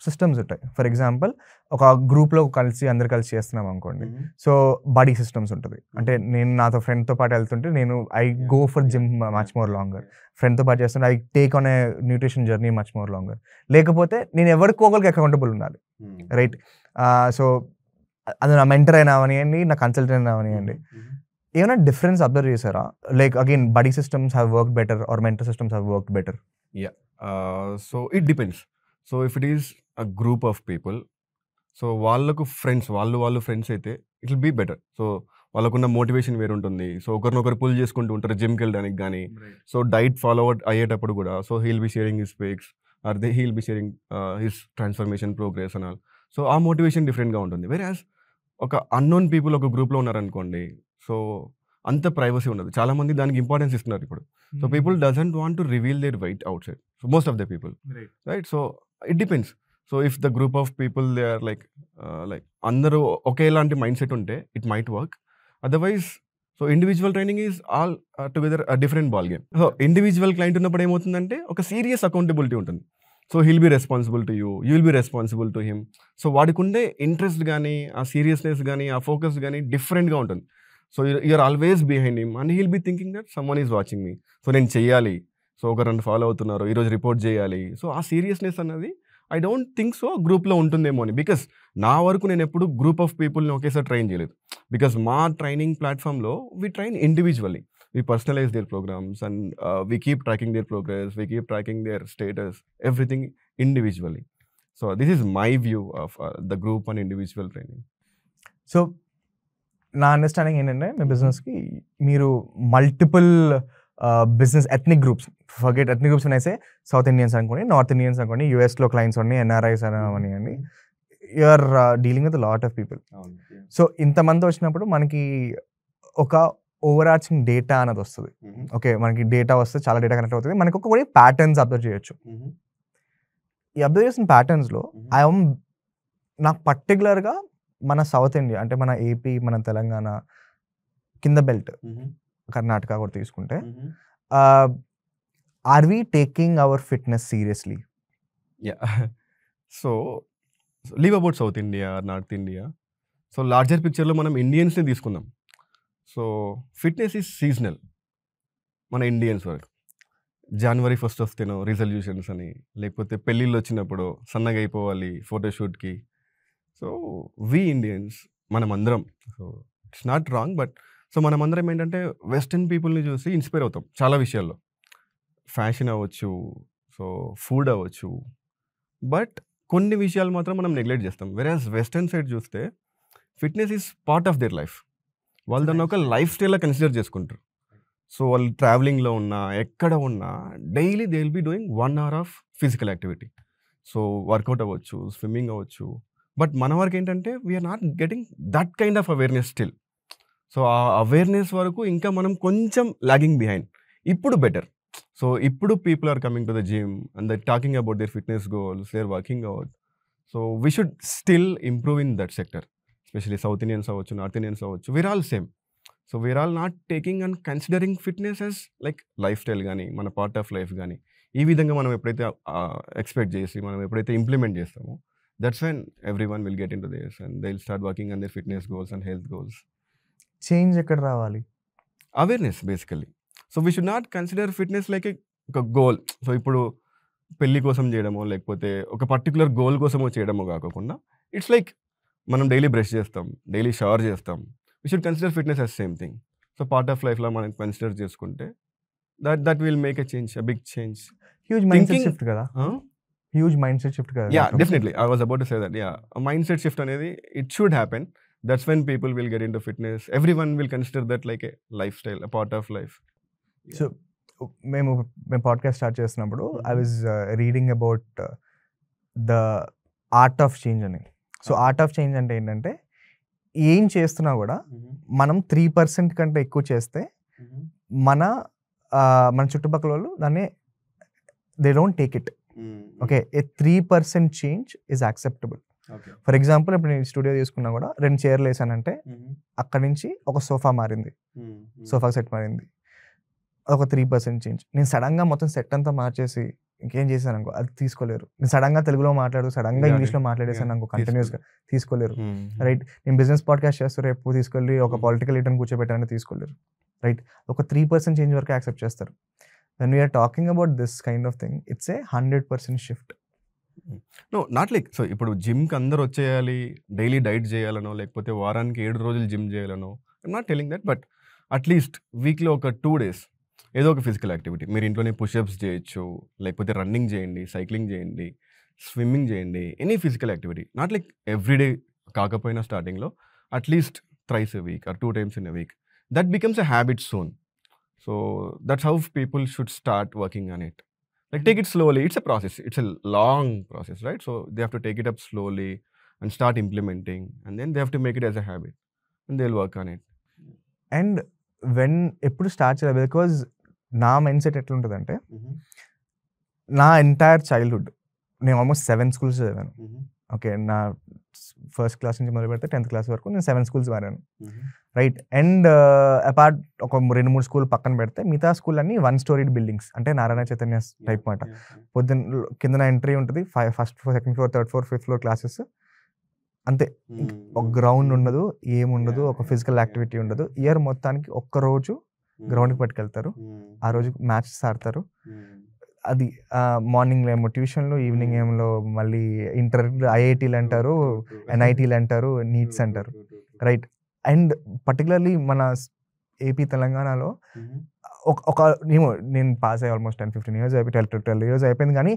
సిస్టమ్స్ ఉంటాయి ఫర్ ఎగ్జాంపుల్ ఒక గ్రూప్లో కలిసి అందరు కలిసి చేస్తున్నాం అనుకోండి సో బాడీ సిస్టమ్స్ ఉంటుంది అంటే నేను నాతో ఫ్రెండ్తో పాటు వెళ్తుంటే నేను I go for gym much more longer ఫ్రెండ్తో పాటు చేస్తుంటే I take on a nutrition journey much more longer లేకపోతే నేను ఎవరికి ఒకరికి అకౌంటబుల్ ఉండాలి రైట్ సో అది నా మెంటర్ అయినా అవనివ్వండి నా కన్సల్టెంట్ అవనివ్వండి ఏమైనా డిఫరెన్స్ అబ్జర్వ్ చేశారా like again buddy systems have work better or mental systems have work better yeah so it depends so if it is a group of people so వాళ్ళకు friends వాళ్ళు వాళ్ళు friends అయితే it will be better so వాళ్ళకున్న motivation వేరు ఉంటుంది so ఒకరినొకరు pull చేసుకుంటూ ఉంటారు జిమ్కి వెళ్ళడానికి కానీ సో డైట్ ఫాలో అయ్యేటప్పుడు కూడా so he'll be sharing his pics or they he'll be sharing his transformation progress అనాల్ సో ఆ మోటివేషన్ డిఫరెంట్గా ఉంటుంది వెరీ యాజ్ ఒక అన్నోన్ పీపుల్ ఒక గ్రూప్లో ఉన్నారనుకోండి సో అంత ప్రైవసీ ఉండదు చాలా మంది దానికి ఇంపార్టెన్స్ ఇస్తున్నారు ఇప్పుడు so people doesn't want to reveal their weight outside so most of the people right so it depends so if the group of people they are like like అందరూ ఒకేలాంటి mindset ఉంటే it might work otherwise so individual training is altogether different ball game so individual client ఉన్నప్పుడు ఏమవుతుందంటే ఒక serious accountability ఉంటుంది so he'll be responsible to you you will be responsible to him so వాడికి ఉండే interest కానీ ఆ seriousness కానీ ఆ ఫోకస్ కానీ డిఫరెంట్గా ఉంటుంది so you're always behind him and he'll be thinking that someone is watching me so నేను చేయాలి సో ఒక రెండు ఫాలో అవుతున్నారు ఈరోజు రిపోర్ట్ చేయాలి సో ఆ సీరియస్నెస్ అన్నది ఐ డోంట్ థింక్ సో గ్రూప్లో ఉంటుందేమో అని బికాస్ నా వరకు నేను ఎప్పుడు గ్రూప్ ఆఫ్ పీపుల్ని ఒకేసారి ట్రైన్ చేయలేదు బికాస్ మా ట్రైనింగ్ ప్లాట్ఫామ్లో we train individually we personalise their programmes and we keep tracking their progress we keep tracking their status everything individually so this is my view of the group and individual training so నా understanding ఏంటంటే మీ బిజినెస్కి మీరు multiple business ethnic groups forget ethnic groups అనేసి south Indians అనుకోండి north Indians అనుకోండి యూఎస్లో clients ఉన్నాయి ఎన్ఆర్ఐస్ అని అని you're dealing with lot of people so ఇంతమంది వచ్చినప్పుడు మనకి ఒక ఓవర్ ఆర్చింగ్ డేటా అనేది వస్తుంది ఓకే hmm. మనకి డేటా వస్తే చాలా డేటా కనెక్ట్ అవుతుంది మనకి ఒక కొన్ని ప్యాటర్న్స్ అబ్జర్వ్ చేయొచ్చు hmm. ఈ అబ్జర్వ్ చేసిన ప్యాటర్న్స్లో ఐఎమ్ hmm. నాకు పర్టికులర్గా మన సౌత్ ఇండియా అంటే మన ఏపీ మన తెలంగాణ కింద బెల్ట్ కర్ణాటక కూడా తీసుకుంటే are we taking our fitness seriously yeah so leave about south India north India so larger పిక్చర్లో మనం ఇండియన్స్ని తీసుకుందాం సో ఫిట్నెస్ ఈజ్ సీజనల్ మన ఇండియన్స్ వరకు జనవరి ఫస్ట్ వస్తేనో రిజల్యూషన్స్ అని లేకపోతే పెళ్ళిళ్ళు వచ్చినప్పుడు సన్నగా అయిపోవాలి ఫోటోషూట్కి సో వి ఇండియన్స్ మనం అందరం so it's not wrong but so మనం అందరం ఏంటంటే వెస్ట్రన్ పీపుల్ని చూసి ఇన్స్పైర్ అవుతాం చాలా విషయాల్లో ఫ్యాషన్ అవ్వచ్చు సో ఫుడ్ అవ్వచ్చు బట్ కొన్ని విషయాలు మాత్రం మనం నెగ్లెక్ట్ చేస్తాం వెరాజ్ వెస్ట్రన్ సైడ్ చూస్తే fitness is part of their life వాళ్ళు దాన్ని ఒక లైఫ్ స్టైల్లా కన్సిడర్ చేసుకుంటారు సో వాళ్ళు ట్రావెలింగ్లో ఉన్నా ఎక్కడ ఉన్నా daily they will be doing one hour of physical activity so workout అవ్వచ్చు స్విమ్మింగ్ అవ్వచ్చు బట్ మన వరకు ఏంటంటే we're not getting that kind of awareness still so ఆ అవేర్నెస్ వరకు ఇంకా మనం కొంచెం లాగింగ్ బిహైండ్ ఇప్పుడు బెటర్ సో ఇప్పుడు people are coming to the gym and the talking about their fitness goals their working out so we should still improve in that sector especially south Indians అవ్వచ్చు north Indians అవ్వచ్చు we're all same so we're all not taking and considering fitness as like lifestyle కానీ మన part of life కానీ ఈ విధంగా మనం ఎప్పుడైతే expect చేసి మనం ఎప్పుడైతే ఇంప్లిమెంట్ చేస్తామో that's when everyone will get in into these and they will start working and their fitness goals and health goals change ఎక్కడ రావాలి awareness basically so we should not consider fitness like ఒక goal so ఇప్పుడు పెళ్లి కోసం చేయడమో లేకపోతే ఒక particular goal కోసమో చేయడమో కాకుండా ఇట్స్ లైక్ మనం డైలీ బ్రష్ చేస్తాం డైలీ షవర్ చేస్తాం we should consider fitness as same thing so part of లైఫ్లో మనం కన్సిడర్ చేసుకుంటే that that will make a change big change huge mindset shift కదా హ్యూజ్ మైండ్ సెట్ షిఫ్ట్ కదా yeah definitely I was about to say that yeah mindset shift అనేది it should happen that's when people will get in to fitness every everyone will consider that like a lifestyle part of life so మేము మేము podcast start చేసినప్పుడు I was reading about the art of change అని so art of change అంటే ఏంటంటే ఏం చేస్తున్నా కూడా mm-hmm. మనం త్రీ పర్సెంట్ కంటే ఎక్కువ చేస్తే mm-hmm. మన మన చుట్టుపక్కల వాళ్ళు దాన్ని they don't take it okay a three percent change is acceptable for example ఇప్పుడు నేను స్టూడియో తీసుకున్నా కూడా రెండు చైర్లు వేసానంటే అక్కడ నుంచి ఒక సోఫా మారింది సోఫా సెట్ మారింది ఒక త్రీ పర్సెంట్ చేంజ్ నేను సడన్గా మొత్తం సెట్ అంతా మార్చేసి ఇంకేం చేశాను అనుకో అది తీసుకోలేరు నేను సడన్గా తెలుగులో మాట్లాడు సడన్గా ఇంగ్లీష్లో మాట్లాడేసాను అనుకో కంటిన్యూస్గా తీసుకోలేరు రైట్ నేను బిజినెస్ పాడ్కాస్ట్ చేస్తారు రేపు తీసుకెళ్ళి ఒక పొలిటికల్ రిటర్న్ కూర్చోబెట్టాలని తీసుకోలేరు రైట్ ఒక త్రీ పర్సెంట్ చేంజ్ వరకు యాక్సెప్ట్ చేస్తారు then we're talking about this kind of thing it's a hundred percent shift no not like so ఇప్పుడు జిమ్కి అందరు వచ్చేయాలి డైలీ డైట్ చేయాలనో లేకపోతే వారానికి ఏడు రోజులు జిమ్ చేయాలనో I'm not telling that but at least వీక్లో ఒక టూ డేస్ ఏదో ఒక ఫిజికల్ యాక్టివిటీ మీరు ఇంట్లోనే పుషప్స్ చేయొచ్చు లేకపోతే రన్నింగ్ చేయండి సైక్లింగ్ చేయండి స్విమ్మింగ్ చేయండి any physical activity not like everyday కాకపోయినా స్టార్టింగ్లో at least thrice a week or two times in a week that becomes a habit soon so that's how people should start working on it like take it slowly it's a process it's a long process right so they have to take it up slowly and start implementing and then they have to make it as a habit and they will work on it and when ఎప్పుడు start చేయాలి because నా mindset ఎట్లుంటుందంటే mm-hmm. నా entire childhood నేను almost seven schools చదివాను okay mm-hmm. నా first class నుంచి మొదలు పెడితే టెన్త్ క్లాస్ వరకు నేను సెవెన్ స్కూల్స్ మారాను mm-hmm. రైట్ అండ్ అపార్ట్ ఒక రెండు మూడు స్కూల్ పక్కన పెడితే మిగతా స్కూల్ అన్ని వన్ స్టోరీ బిల్డింగ్స్ అంటే నారాయణ చైతన్య టైప్ మాట పొద్దున్న కిందన ఎంట్రీ ఉంటుంది five first floor second floor third floor fifth floor classes అంతే hmm, ఒక గ్రౌండ్ hmm. ఉండదు ఏముండదు ఒక ఫిజికల్ యాక్టివిటీ ఉండదు ఇయర్ మొత్తానికి ఒక్క రోజు hmm. గ్రౌండ్కి పట్టుకెళ్తారు ఆ రోజు మ్యాచెస్ ఆడతారు అది మార్నింగ్ ఏమో ట్యూషన్లు ఈవినింగ్ ఏమో మళ్ళీ ఇంటర్ ఐఐటీలు అంటారు ఎన్ఐటీలు అంటారు నీట్స్ అంటారు రైట్ అండ్ పర్టికులర్లీ మన ఏపీ తెలంగాణలో ఒక ఒక నేను నేను పాస్ అయ్యి ఆల్మోస్ట్ టెన్ ఫిఫ్టీన్ ఇయర్స్ అయిపోయి ట్వెల్వ్ ట్వెల్వ్ ఇయర్స్ అయిపోయింది కానీ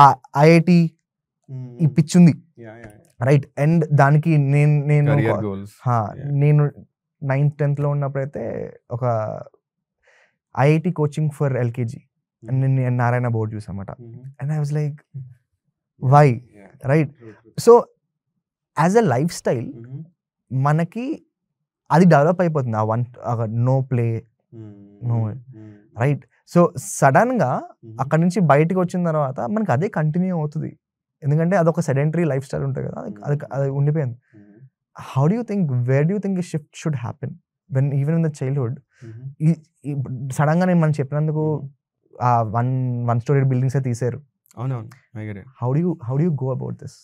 ఆ ఐఐటి ఈ పిచ్చుంది ఉంది రైట్ అండ్ దానికి నేను నేను నేను నైన్త్ టెన్త్లో అయితే ఒక IIT coaching for LKG and నేను నారాయణ బోర్డు చూసామాట and I was like why right so as a lifestyle మనకి అది డెవలప్ అయిపోతుంది ఆ one no play no right so సడన్గా అక్కడ నుంచి బయటకు వచ్చిన తర్వాత మనకి అదే కంటిన్యూ అవుతుంది ఎందుకంటే అదొక సెడెంటరీ లైఫ్ స్టైల్ ఉంటుంది కదా అది అది ఉండిపోయింది how do think where do think ఈ shift should happen when even in the childhood సడన్గా నేను మనం చెప్పినందుకు ఆ వన్ వన్ స్టోరీ అయితే తీసారు అవునవును how do how do go about this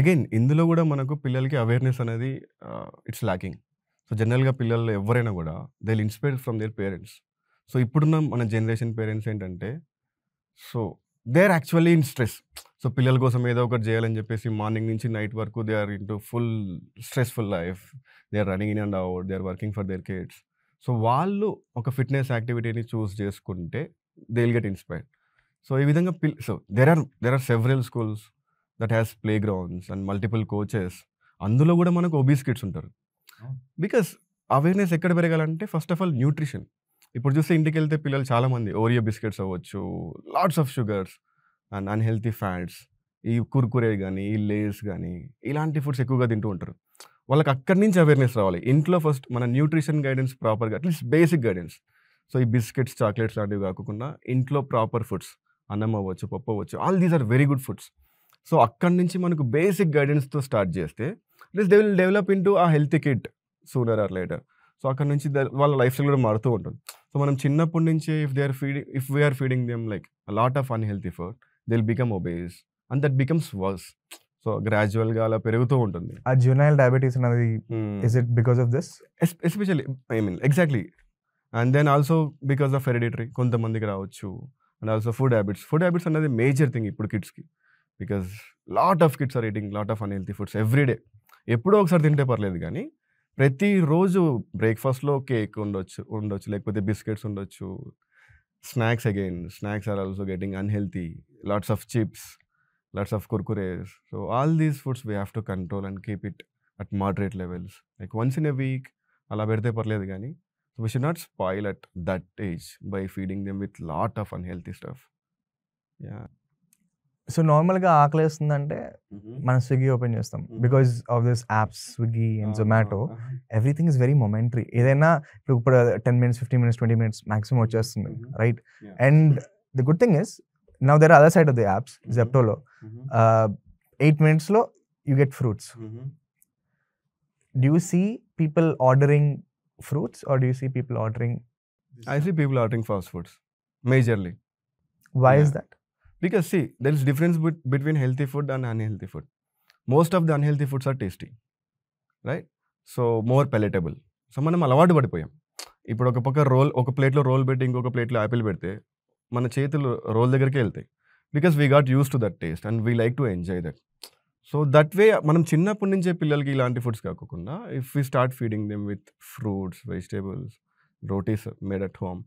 again ఇందులో కూడా మనకు పిల్లలకి అవేర్నెస్ అనేది ఇట్స్ ల్యాకింగ్ సో జనరల్గా పిల్లలు ఎవరైనా కూడా they inspire from their parents so ఇప్పుడున్న మన జనరేషన్ పేరెంట్స్ ఏంటంటే so they are actually in stress so పిల్లల కోసం ఏదో ఒకటి చేయాలని చెప్పేసి మార్నింగ్ నుంచి నైట్ వరకు they are into full stressful life they are running in and out they are working for their kids so వాళ్ళు ఒక ఫిట్నెస్ యాక్టివిటీని చూస్ చేసుకుంటే they will get inspired so ఈ విధంగా పిల్ so there are there are several schools that has playgrounds and multiple coaches అందులో కూడా మనకు ఒబీస్ కిడ్స్ ఉంటారు బికాస్ అవేర్నెస్ ఎక్కడ పెరగాలంటే ఫస్ట్ ఆఫ్ ఆల్ న్యూట్రిషన్ ఇప్పుడు చూస్తే ఇంటికి వెళ్తే పిల్లలు చాలామంది ఓరియో బిస్కెట్స్ అవ్వచ్చు lots of sugars and unhealthy fats ఈ కుర్కురే కానీ ఈ లేస్ కానీ ఇలాంటి ఫుడ్స్ ఎక్కువగా తింటూ ఉంటారు వాళ్ళకి అక్కడి నుంచి అవేర్నెస్ రావాలి ఇంట్లో ఫస్ట్ మన న్యూట్రిషన్ గైడెన్స్ ప్రాపర్గా అట్లీస్ట్ బేసిక్ గైడెన్స్ సో ఈ బిస్కెట్స్ చాక్లెట్స్ లాంటివి కాకుండా ఇంట్లో ప్రాపర్ ఫుడ్స్ అన్నం అవ్వచ్చు పప్పు అవ్వచ్చు all these are very good foods so అక్కడి నుంచి మనకు బేసిక్ గైడెన్స్తో స్టార్ట్ చేస్తే plus they will develop in a health kit sooner or later so అక్కడ నుంచి వాళ్ళ లైఫ్ స్టైల్ కూడా మారుతూ ఉంటుంది సో మనం చిన్నప్పటి నుంచి if they are feeding if are feeding them like lot of unhealthy food they will become obese and that becomes worse so గ్రాడ్యువల్గా అలా పెరుగుతూ ఉంటుంది ఆ జ్యునైల్ డయాబెటీస్ అనేది is it because of this especially I mean exactly and then also because of hereditary కొంతమందికి రావచ్చు and also food habits food habits అనేది major thing ఇప్పుడు కిడ్స్కి because lot of kids are eating lot of unhealthy foods everyday ఎప్పుడో ఒకసారి తింటే పర్లేదు కానీ ప్రతిరోజు బ్రేక్ఫాస్ట్లో కేక్ ఉండొచ్చు ఉండొచ్చు లేకపోతే బిస్కెట్స్ ఉండొచ్చు snacks again snacks or also getting unhealthy lots of chips lots of Kurkures so all these foods we have to control and keep it at moderate levels like once in a week అలా పెడితే పర్లేదు కానీ we should not spoil at that age by feeding them with lot of unhealthy stuff yeah so నార్మల్గా ఆకలి వేస్తుందంటే మనం Swiggy open చేస్తాం because of this apps Swiggy and Zomato everything is very momentary ఏదైనా ఇప్పుడు ఇప్పుడు ten minutes fifteen minutes twenty minutes maximum వచ్చేస్తుంది right and the good thing is now the other side of the apps జెప్టోలో eight మినిట్స్లో you get fruits do you see people ordering fruits or do you see people ordering I see people ordering fast foods majorly why is that because see there is difference between healthy food and unhealthy food most of the unhealthy foods are tasty right so more palatable so మనం అలవాటు పడిపోయాం ఇప్పుడు ఒక పక్క role ఒక ప్లేట్లో role పెట్టి ఇంకొక ప్లేట్లో యాపిల్ పెడితే మన చేతులు రోల్ దగ్గరికి వెళ్తాయి because we got used to that taste and we like to enjoy that so that way మనం చిన్నప్పటి నుంచే పిల్లలకి ఇలాంటి ఫుడ్స్ కాకుండా if we start feeding them with fruits vegetables rotis made at home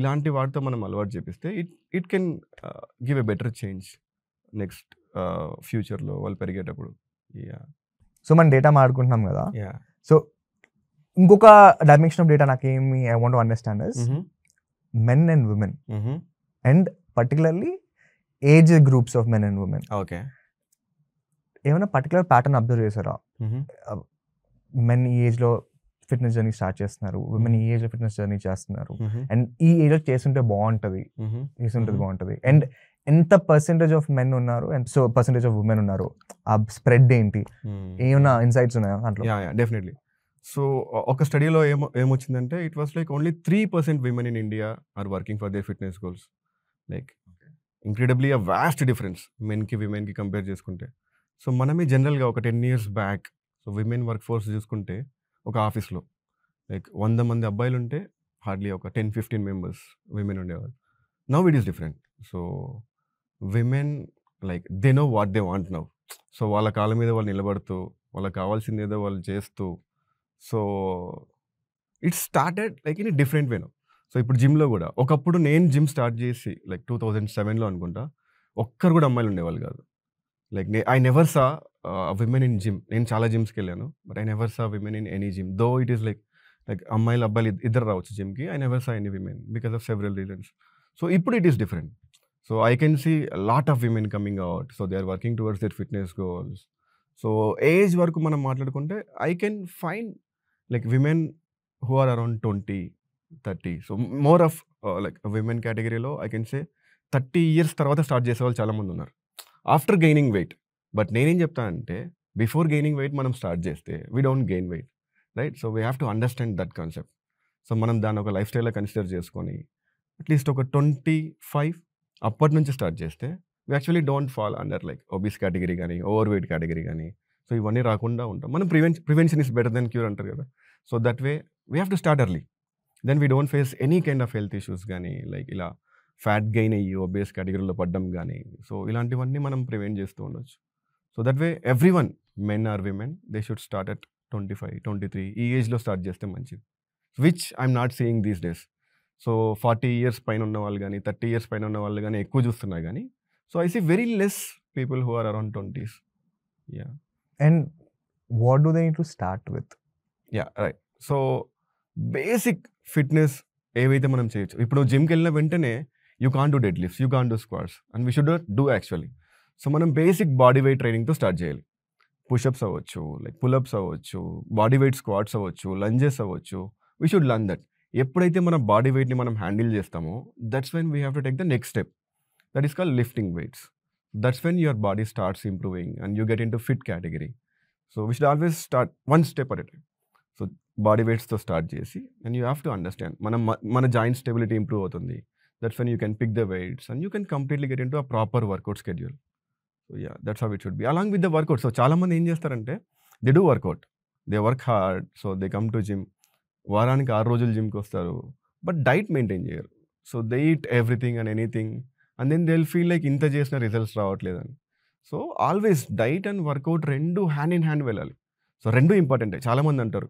ఇలాంటి వాటితో మనం అలవాటు చేపిస్తే it it can give a better change next ఫ్యూచర్లో వాళ్ళు పెరిగేటప్పుడు సో మనం డేటా మాడుకుంటున్నాం కదా సో ఇంకొక డైమెన్షన్ ఆఫ్ డేటా నాకు ఏమి I want understand is men and women and particularly age groups of men and women okay ఏమైనా పర్టికులర్ ప్యాటర్న్ అబ్జర్వ్ చేశారా men ఈ ఏజ్లో ఫిట్నెస్ జర్నీ స్టార్ట్ చేస్తున్నారు విమెన్ ఈ ఏజ్ లో ఫిట్నెస్ జర్నీ చేస్తున్నారు అండ్ ఈ ఏజ్ లో చేస్తుంటే బాగుంటది చేస్తుంటది బాగుంటది అండ్ ఎంత పర్సెంటేజ్ ఆఫ్ మెన్ ఉన్నారు and so percentage of women ఉన్నారు ఆ స్ప్రెడ్ ఏంటి ఏమైనా ఇన్సైట్స్ ఉన్నాయా అంటే డెఫినెట్లీ సో ఒక స్టడీలో ఏమో ఏమొచ్చిందంటే it was like only three percent women in India are working for their fitness goals like incredibly a vast difference మెన్కి విమెన్కి కంపేర్ చేసుకుంటే సో మనమే జనరల్గా ఒక ten years back so women work force చూసుకుంటే ఒక ఆఫీస్లో లైక్ వంద మంది అబ్బాయిలు ఉంటే హార్డ్లీ ఒక టెన్ ఫిఫ్టీన్ మెంబర్స్ విమెన్ ఉండేవాళ్ళు now it is different so women like they know what they want now so వాళ్ళ కాళ్ళ మీద వాళ్ళు నిలబడుతూ వాళ్ళకి కావాల్సింది ఏదో వాళ్ళు చేస్తూ so it's started like in different way so ఇప్పుడు జిమ్లో కూడా ఒకప్పుడు నేను జిమ్ స్టార్ట్ చేసి లైక్ టూ థౌజండ్ సెవెన్లో అనుకుంటా ఒక్కరు కూడా అమ్మాయిలు ఉండేవాళ్ళు కాదు లైక్ నే I never saw women in gym నేను చాలా జిమ్స్కి వెళ్ళాను but I never saw women in any gym though it is like like అమ్మాయిలు అబ్బాయిలు ఇద్దరు రావచ్చు జిమ్కి I never saw any women because of several reasons so ఇప్పుడు it is different so I can see lot of women coming out so they are working towards their fitness goals so age వరకు మనం మాట్లాడుకుంటే I can find like women who are around twenty thirty so more of like women కేటగిరీలో I can say thirty years తర్వాత start చేసే వాళ్ళు చాలామంది ఉన్నారు after gaining wait but నేనేం చెప్తానంటే బిఫోర్ గెయినింగ్ వెయిట్ మనం స్టార్ట్ చేస్తే we don't gain weight right so we have to understand that concept so మనం దాన్ని ఒక లైఫ్ స్టైల్లో కన్సిడర్ చేసుకొని అట్లీస్ట్ ఒక ట్వంటీ ఫైవ్ అప్పటి నుంచి స్టార్ట్ చేస్తే we actually don't fall under like obese category కానీ ఓవర్ వెయిట్ కేటగిరీ కానీ సో ఇవన్నీ రాకుండా ఉంటాం మనం ప్రివెన్ prevention is better than cure అంటారు కదా so that way we have to start early then we don't face any kind of health issues కానీ లైక్ ఇలా ఫ్యాట్ గెయిన్ అయ్యి ఒబేస్ కేటగిరీలో పడ్డం కానీ సో ఇలాంటివన్నీ మనం ప్రివెంట్ చేస్తూ ఉండొచ్చు so that way every one men or women they should start at twenty five twenty three ఈ ఏజ్లో స్టార్ట్ చేస్తే మంచిది which I'm not seeing these days so forty years పైన ఉన్న వాళ్ళు కానీ థర్టీ ఇయర్స్ పైన ఉన్న వాళ్ళు కానీ ఎక్కువ చూస్తున్నారు కానీ so I see very less people who are around twenties yeah and what do they need to start with yeah right so basic fitness ఏవైతే మనం చేయొచ్చు ఇప్పుడు జిమ్కి వెళ్ళిన వెంటనే you can do dead lifts you can do squats and we should do actually so మనం basic body weight ట్రైనింగ్తో start చేయాలి పుషప్స్ అవ్వచ్చు లైక్ పులప్స్ అవ్వచ్చు బాడీ వెయిట్ స్క్వాట్స్ అవ్వచ్చు లంజెస్ అవ్వచ్చు వీ షుడ్ లర్న్ దట్ ఎప్పుడైతే మన బాడీ వెయిట్ని మనం హ్యాండిల్ చేస్తామో that's when we have to take the next step that is call lifting weights that's when your body starts improving and you get in to fit category so we should always start one step at time so body వెయిట్స్తో start చేసి and you have to understand మనం మన joint stability improve అవుతుంది that's when you can pick the weights and you can completely get in to a proper workout schedule yeah that's how it should be along with the workout so చాలామంది ఏం చేస్తారంటే they do workout they work hard so they come to gym వారానికి ఆరు రోజులు జిమ్కి వస్తారు but diet maintain చేయరు so they eat everything and anything and then they feel like ఇంత చేసిన రిజల్ట్స్ రావట్లేదని so always diet and workout రెండు హ్యాండ్ ఇన్ హ్యాండ్ వెళ్ళాలి సో రెండు ఇంపార్టెంటే చాలామంది అంటారు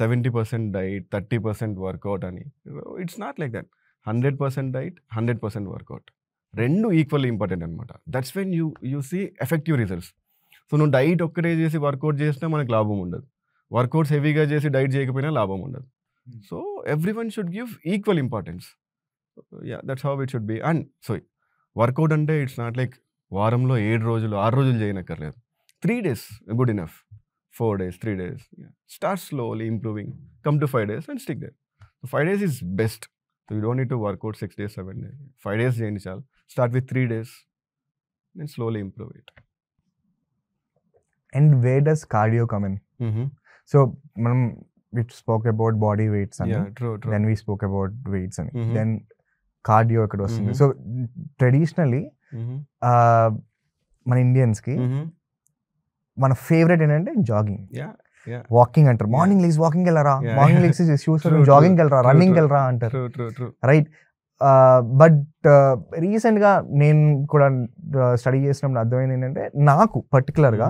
seventy percent diet thirty percent workout అని it's not like that hundred percent diet hundred percent workout రెండు ఈక్వల్లీ ఇంపార్టెంట్ అనమాట that's when you you see effective results so నువ్వు డైట్ ఒక్కటే చేసి వర్కౌట్ చేసినా మనకు లాభం ఉండదు వర్కౌట్స్ హెవీగా చేసి డైట్ చేయకపోయినా లాభం ఉండదు so every one should give equal importance yeah that's how it should be and so workout అంటే ఇట్స్ నాట్ లైక్ వారంలో ఏడు రోజులు ఆరు రోజులు చేయనక్కర్లేదు three days good enough four days three days start slowly improving come to five days and stick days five days is best so you don't need to workout six days seven days five days చేయండి చాలు start with three days నేను slowly improve it and where does cardio come so మనం we spoke about body weights అని then we spoke about weights అని then cardio ఇక్కడ వస్తుంది so mm-hmm. Traditionally mm-hmm. మన ఇండియన్స్కి mm-hmm. మన ఫేవరెట్ ఏంటంటే jogging walking అంటారు మార్నింగ్ లీగ్స్ వాకింగ్ వెళ్ళరా మార్నింగ్ లీగ్స్ షూస్ జాగింగ్ వెళ్ళరా రన్నింగ్ వెళ్ళరా అంటారు రైట్ బట్ రీసెంట్గా నేను కూడా స్టడీ చేసినప్పుడు అర్థమైంది ఏంటంటే నాకు పర్టికులర్గా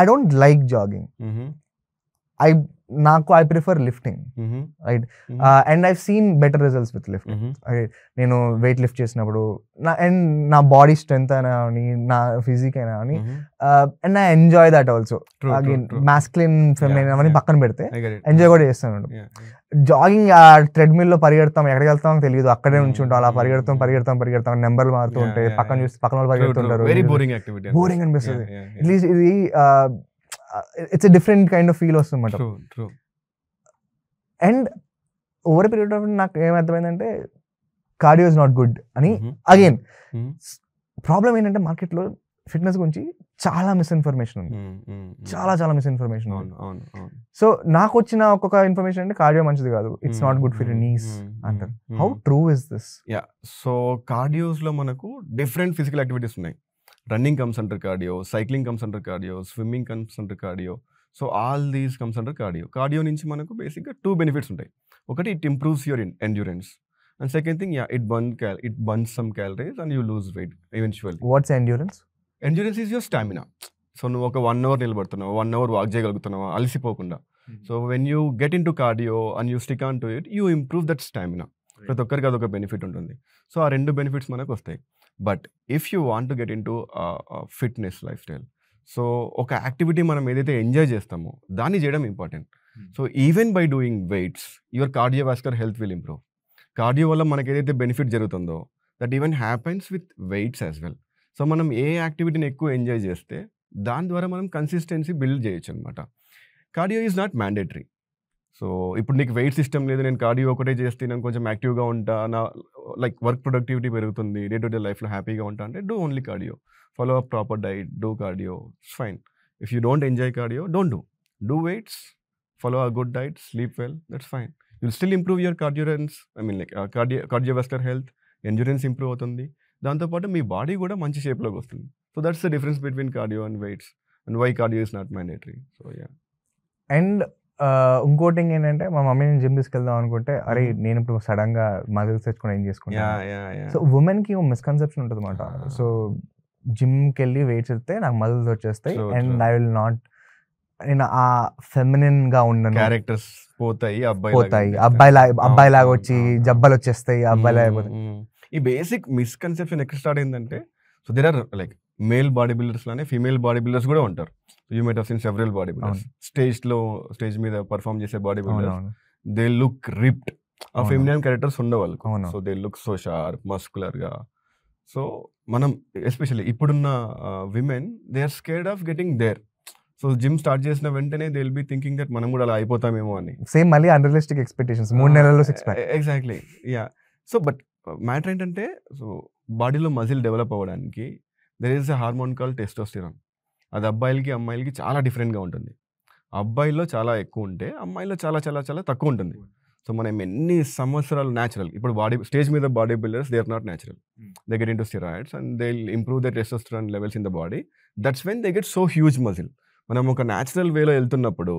I don't like jogging I నాకు I prefer lifting right and I seen better results with lifting right నేను వెయిట్ లిఫ్ట్ చేసినప్పుడు నా అండ్ నా బాడీ స్ట్రెంగ్త్ అయినా అని నా ఫిజిక్ అయినా అని and I enjoy that also masculine ఫెమిలీ అవన్నీ పక్కన పెడితే ఎంజాయ్ కూడా చేస్తాను జాగింగ్ ఆ ట్రెడ్మిల్ లో పరిగెడతాం ఎక్కడికి వెళ్తాం తెలియదు అక్కడే mm-hmm. ఉంటాం అలా పరిగెడతాం mm-hmm. పరిగెడతాం పరిగెడతాం నెంబర్లు మారుతూ ఉంటాయి పక్కన చూసి పక్కన వాళ్ళు పరిగెడుతుంటారు బోరింగ్ అనిపిస్తుంది అట్లీస్ట్ ఇది uh, it's different kind of feel వస్తుంది అండ్ ఓవర్ పీరియడ్ ఆఫ్ నాకు ఏమర్థమైందంటే కార్డియో ఇస్ నాట్ గుడ్ అని అగైన్ mm-hmm. Problem mm-hmm. ఏంటంటే మార్కెట్లో ఫిట్నెస్ గురించి చాలా మిస్ఇన్ఫర్మేషన్ ఉంది mm-hmm. చాలా చాలా మిస్ఇన్ఫర్మేషన్ సో నాకు వచ్చిన ఒక్కొక్క ఇన్ఫర్మేషన్ అంటే కార్డియో మంచిది కాదు it's not good for knees అంటారు how true is this yeah so cardios లో మనకు డిఫరెంట్ ఫిజికల్ యాక్టివిటీస్ ఉన్నాయి running comes under cardio cycling comes under cardio swimming comes under cardio so all these comes under cardio cardio నుంచి మనకు బేసిక్గా two benefits ఉంటాయి ఒకటి it improves your in endurance and second thing yeah it burn cal it burn some calories and you lose weight eventual watts endurance endurance is your stamina so నువ్వు ఒక one hour నిలబడుతున్నావు one hour walk చేయగలుగుతున్నావా అలసిపోకుండా hmm. So when you get in to cardio and you stick on to it you improve that stamina ప్రతి ఒక్కరికి అదొక benefit ఉంటుంది so ఆ రెండు బెనిఫిట్స్ మనకు వస్తాయి but if you want to get in to fitness lifestyle so ఒక activity మనం ఏదైతే ఎంజాయ్ చేస్తామో దాన్ని చేయడం important so even by doing weights your cardiovascular health will improve cardio వల్ల మనకి ఏదైతే బెనిఫిట్ జరుగుతుందో that even happens with weights as well so మనం ఏ యాక్టివిటీని ఎక్కువ ఎంజాయ్ చేస్తే దాని ద్వారా మనం కన్సిస్టెన్సీ బిల్డ్ చేయొచ్చు అనమాట cardio is not mandatory so ఇప్పుడు నీకు వెయిట్ సిస్టమ్ లేదు నేను కార్డియో ఒకటే చేస్తే నేను కొంచెం యాక్టివ్గా ఉంటా నా లైక్ వర్క్ ప్రొడక్టివిటీ పెరుగుతుంది డే టు డే లైఫ్లో హ్యాపీగా ఉంటా అంటే do only cardio follow up proper diet do cardio it's fine if you don't enjoy cardio don't do do weights follow a good diet sleep well that's fine you'll still improve your కార్డ్యూరెన్స్ I mean like cardio cardiovascular health endurance improve అవుతుంది దాంతోపాటు మీ body కూడా మంచి షేప్లోకి వస్తుంది so that's the difference between cardio and weights and why cardio is not mandatory so ya and ఇంకోటి ఏంటంటే మా మమ్మీని జిమ్ తీసుకెళ్దాం అనుకుంటే అరే నేను ఇప్పుడు సడన్ గా మజిల్స్ తెచ్చుకుని ఏం చేసుకుంటాను సో ఉమెన్ కి మిస్కన్సెప్షన్ ఉంటుంది అనమాట సో జిమ్ కి వెళ్ళి వెయిట్స్ ఎత్తే నాకు మజిల్స్ వచ్చేస్తాయి అండ్ ఐ విల్ నాట్ నేను ఆ ఫెమినిన్ గా ఉండను క్యారెక్టర్స్ పోతాయి అబ్బాయి పోతాయి అబ్బాయి అబ్బాయి లాగా వచ్చి జబ్బలు వచ్చేస్తాయి అబ్బాయి లాగా ఈ బేసిక్ మిస్కన్సెప్షన్ ఎక్కడ స్టార్ట్ అయిందంటే so there are like male body builders లానే ఫీమేల్ బాడీ బిల్డర్స్ కూడా ఉంటారు you of seen several body builders stage లో స్టేజ్ మీద పర్ఫామ్ చేసే body builders they look ripped ఆ ఫెమినియన్ క్యారెక్టర్స్ ఉండేవాళ్ళు so they look so sharp muscular గా so మనం ఎస్పెషల్లీ ఇప్పుడున్న women they are scared of getting there so gym start చేసిన వెంటనే they will be thinking that మనం కూడా అలా అయిపోతామేమో అని సేమ్ మళ్ళీ అన్రియలిస్టిక్ ఎక్స్పెక్టేషన్స్ మూడు నెలల్లో exactly ya so but matter ఏంటంటే సో బాడీలో మజిల్ డెవలప్ అవ్వడానికి there is a hormone call testosterone అది అబ్బాయిలకి అమ్మాయిలకి చాలా డిఫరెంట్గా ఉంటుంది అబ్బాయిల్లో చాలా ఎక్కువ ఉంటే అమ్మాయిల్లో చాలా చాలా చాలా తక్కువ ఉంటుంది సో మనం ఎన్ని సంవత్సరాలు న్యాచురల్ ఇప్పుడు బాడీ స్టేజ్ మీద body builders they are not natural they get in into steroids and they improve the testosterone levels in the body that's when they get so huge muscle మనం ఒక natural వేలో వెళ్తున్నప్పుడు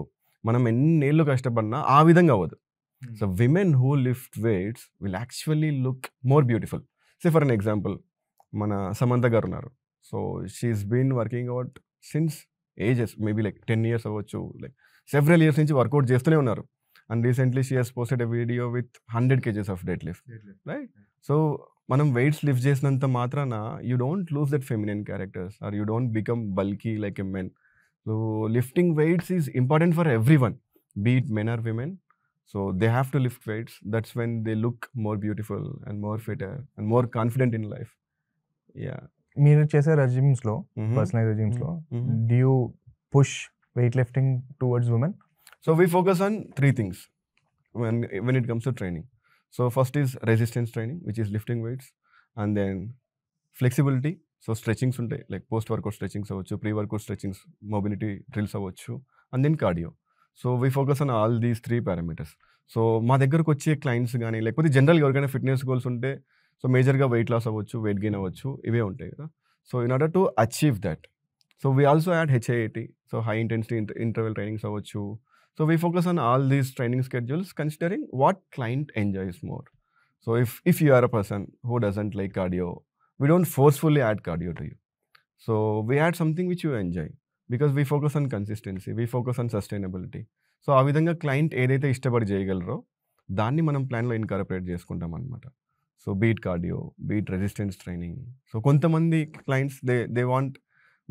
మనం ఏళ్ళు కష్టపడినా ఆ విధంగా అవ్వదు so women who lift weights will actually look more beautiful say for an example మన సమంత గారు ఉన్నారు so she's been working out since ages maybe like ten years అవ్వచ్చు లైక్ సెవరల్ ఇయర్స్ నుంచి వర్కౌట్ చేస్తూనే ఉన్నారు and recently she has posted a video with hundred kgs of dead lift right so మనం weights lift చేసినంత మాత్రాన you don't lose that feminine characters or you don't become bulky like a men so lifting weights is important for everyone be it men or women so they have to lift weights that's when they look more beautiful and more fitter and more confident in life ya మీరు చేసే రెజిమ్స్లో personalize రెజిమ్స్లో do push weight lifting towards women so we focus on three things when when it comes to training so first is resistance training which is lifting weights and then flexibility so stretchings ఉంటాయి like post workout stretchings అవ్వచ్చు pre workout stretchings mobility drills అవ్వచ్చు and then cardio so we focus on all these three parameters so మా దగ్గరకు వచ్చే clients కానీ లేకపోతే జనరల్గా ఎవరికైనా ఫిట్నెస్ గోల్స్ ఉంటే సో మేజర్గా వెయిట్ లాస్ అవ్వచ్చు వెయిట్ గెయిన్ అవ్వచ్చు ఇవే ఉంటాయి కదా so in order to achieve that so we also add HIIT so high intensity interval trainings అవ్వచ్చు so we focus on all these training schedules considering what client enjoys more so if if you are a person who doesn't like cardio we don't forcefully add cardio to you so we add something which you enjoy because we focus on consistency we focus on sustainability so ఆ విధంగా client ఏదైతే ఇష్టపడి చేయగలరో దాన్ని మనం ప్లాన్లో incorporate చేసుకుంటాం అనమాట so be it cardio be it resistance training so కొంతమంది clients they they want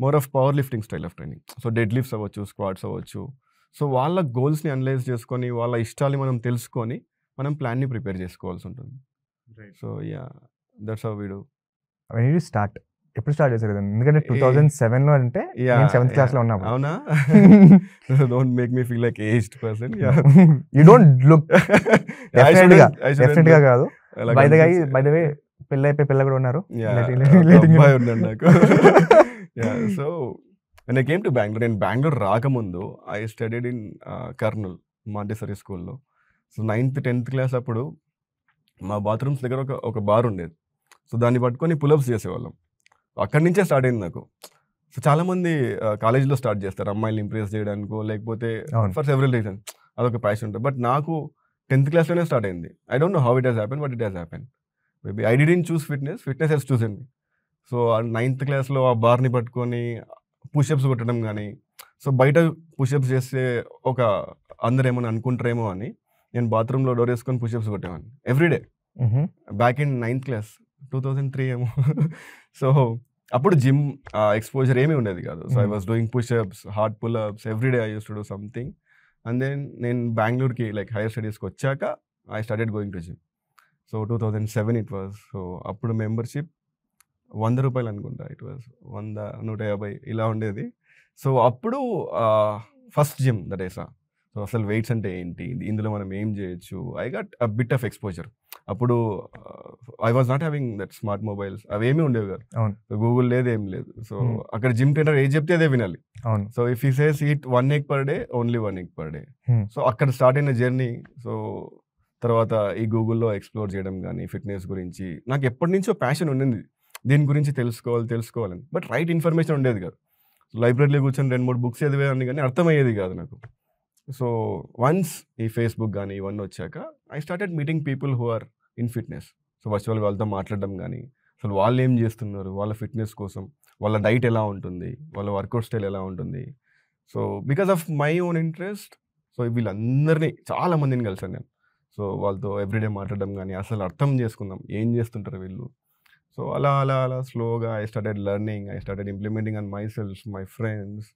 more of power lifting style of training so dead lifts అవ్వచ్చు స్క్వాడ్స్ అవ్వచ్చు సో వాళ్ళ గోల్స్ని అనలైజ్ చేసుకొని వాళ్ళ ఇష్టాలని మనం తెలుసుకొని మనం ప్లాన్ని ప్రిపేర్ చేసుకోవాల్సి ఉంటుంది సో యా దట్స్ హౌ వీడు వెన్ స్టార్ట్ ఎప్పుడు స్టార్ట్ చేశారు కదా ఎందుకంటే టూ థౌజండ్ సెవెన్ లో అంటే సెవెంత్ క్లాస్లో లో ఉన్నా అవునా don't make me feel like aged person you don't look డెఫినెట్గా డెఫినెట్గా కాదు పెళ్ళి అయిపోయి పిల్ల కూడా ఉన్నారు సో uh, నేను కేమ్ టు బెంగళూరు నేను బెంగళూరు రాకముందు I studied in Kurnool Montessori స్కూల్లో సో నైన్త్ టెన్త్ క్లాస్ అప్పుడు మా బాత్రూమ్స్ దగ్గర ఒక ఒక బార్ ఉండేది సో దాన్ని పట్టుకొని పులప్స్ చేసేవాళ్ళం అక్కడి నుంచే స్టార్ట్ అయింది నాకు సో చాలామంది కాలేజీలో uh, స్టార్ట్ చేస్తారు అమ్మాయిలు ఇంప్రెస్ చేయడానికో లేకపోతే ఫర్ సెవరల్ రీజన్ అదొక ప్యాషన్ ఉంటుంది బట్ నాకు టెన్త్ క్లాస్లోనే స్టార్ట్ అయింది I don't know how it has happen but it has happen maybe I in choose fitness fitness has చూసింది మీ సో నైన్త్ క్లాస్లో ఆ బార్ని పట్టుకొని పుషప్స్ కొట్టడం కానీ సో బయట పుషప్స్ చేస్తే ఒక అందరేమో ఏమైనా అనుకుంటారేమో అని నేను బాత్రూంలో డోర్ వేసుకొని పుషప్స్ కొట్టేవాడిని everyday back in ninth class two thousand three ఏమో సో అప్పుడు జిమ్ ఎక్స్పోజర్ ఏమీ ఉండేది కాదు so I was doing pushups hard pullups everyday I use to do something and then నేను బెంగళూరుకి లైక్ హైయర్ స్టడీస్కి వచ్చాక I started going to gym so two thousand seven it was so అప్పుడు membership వంద రూపాయలు అనుకుంటా ఇట్ వాజ్ వంద నూట యాభై ఇలా ఉండేది సో అప్పుడు first gym that is so అసలు వెయిట్స్ అంటే ఏంటి ఇందులో మనం ఏం చేయొచ్చు I got a bit of exposure అప్పుడు I was not having that smart mobiles అవి ఏమీ ఉండేవి కాదు గూగుల్ లేదు ఏం లేదు సో అక్కడ జిమ్ ట్రైనర్ ఏ చెప్తే అదే వినాలి so if he says it one egg per day only one egg per day so అక్కడ స్టార్ట్ అయిన జర్నీ సో తర్వాత ఈ గూగుల్లో ఎక్స్ప్లోర్ చేయడం కానీ ఫిట్నెస్ గురించి నాకు ఎప్పటి నుంచో ప్యాషన్ ఉండింది దీని గురించి తెలుసుకోవాలి తెలుసుకోవాలని బట్ రైట్ ఇన్ఫర్మేషన్ ఉండేది కాదు లైబ్రరీలో కూర్చొని రెండు మూడు బుక్స్ చదివేదాన్ని కానీ అర్థమయ్యేది కాదు నాకు సో వన్స్ ఈ ఫేస్బుక్ కానీ ఇవన్నీ వచ్చాక I started meeting people who are in fitness so వర్చువల్గా వాళ్ళతో మాట్లాడడం కానీ అసలు వాళ్ళు ఏం చేస్తున్నారు వాళ్ళ ఫిట్నెస్ కోసం వాళ్ళ డైట్ ఎలా ఉంటుంది వాళ్ళ వర్కౌట్ స్టైల్ ఎలా ఉంటుంది so because of my own interest so వీళ్ళందరినీ చాలా మందిని కలిసాను నేను సో వాళ్ళతో ఎవ్రీడే మాట్లాడడం కానీ అసలు అర్థం చేసుకుందాం ఏం చేస్తుంటారు వీళ్ళు సో అలా అలా అలా స్లోగా I started learning I started implementing on myself my friends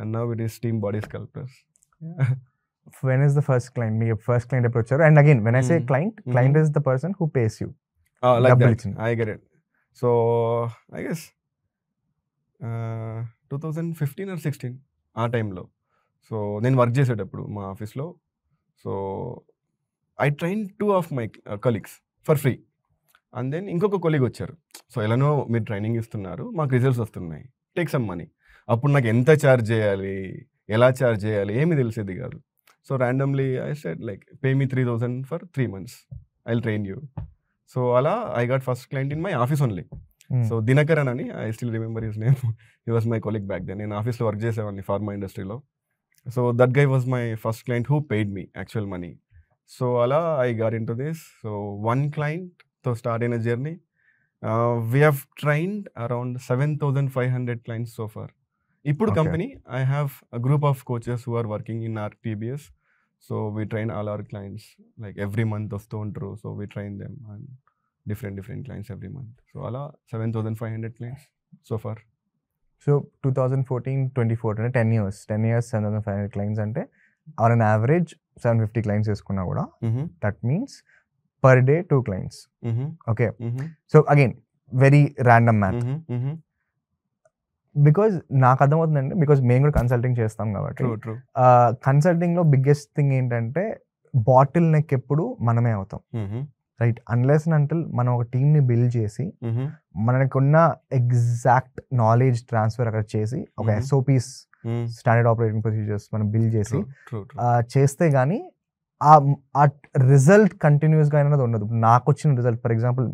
and now it is team body sculptors when is the first client మీ ఫస్ట్ క్లయింట్ ఎప్పుడు వచ్చారు and again when I say client client is the person who pays you డబ్బులు I get so I guess two thousand fifteen or sixteen ఆ టైంలో so నేను work చేసేటప్పుడు మా ఆఫీస్లో so I train two of my colleagues for free and then ఇంకొక colleague వచ్చారు so ఎలానో మీరు ట్రైనింగ్ ఇస్తున్నారు మాకు రిజల్ట్స్ వస్తున్నాయి టేక్ సమ్ మనీ అప్పుడు నాకు ఎంత ఛార్జ్ చేయాలి ఎలా ఛార్జ్ చేయాలి ఏమి తెలిసేది కాదు so randomly I set like pay me three thousand for three months I train you so అలా I got first client in my office only so Dinakaran అని I still remember his name he was my colleague back then నేను ఆఫీస్లో work చేసేవాడిని pharma ఇండస్ట్రీలో so that guy was my first client who paid me actual money so అలా I got in to this so one క్లయింట్తో start అయిన journey we have trained around seven thousand five hundred clients so far ఇప్పుడు company I have group of coaches who are working in our TBS so we train all our clients like every month వస్తూ ఉంటారు so we train them and different different clients every month so అలా seven thousand five hundred clients so far so two thousand fourteen twenty four అంటే ten years ten years seven thousand five hundred clients అంటే or an average seven fifty clients వేసుకున్నా కూడా that means per day two clients okay so again very random man because నాకు అర్థమవుతుందండి because మేము కూడా consulting చేస్తాం కాబట్టి కన్సల్టింగ్ లో బిగ్గెస్ట్ థింగ్ ఏంటంటే బాటిల్ నెక్ ఎప్పుడు మనమే అవుతాం రైట్ అన్లెస్ అంటల్ మనం ఒక ని బిల్డ్ చేసి మనకున్న ఎగ్జాక్ట్ నాలెడ్జ్ ట్రాన్స్ఫర్ అక్కడ చేసి ఒక ఎస్ఓపీస్ స్టాండర్డ్ ఆపరేటింగ్ ప్రొసీజర్స్ మనం బిల్డ్ చేసి చేస్తే గానీ ఆ రిజల్ట్ continuous గా అనేది ఉండదు నాకు వచ్చిన రిజల్ట్ ఫర్ ఎగ్జాంపుల్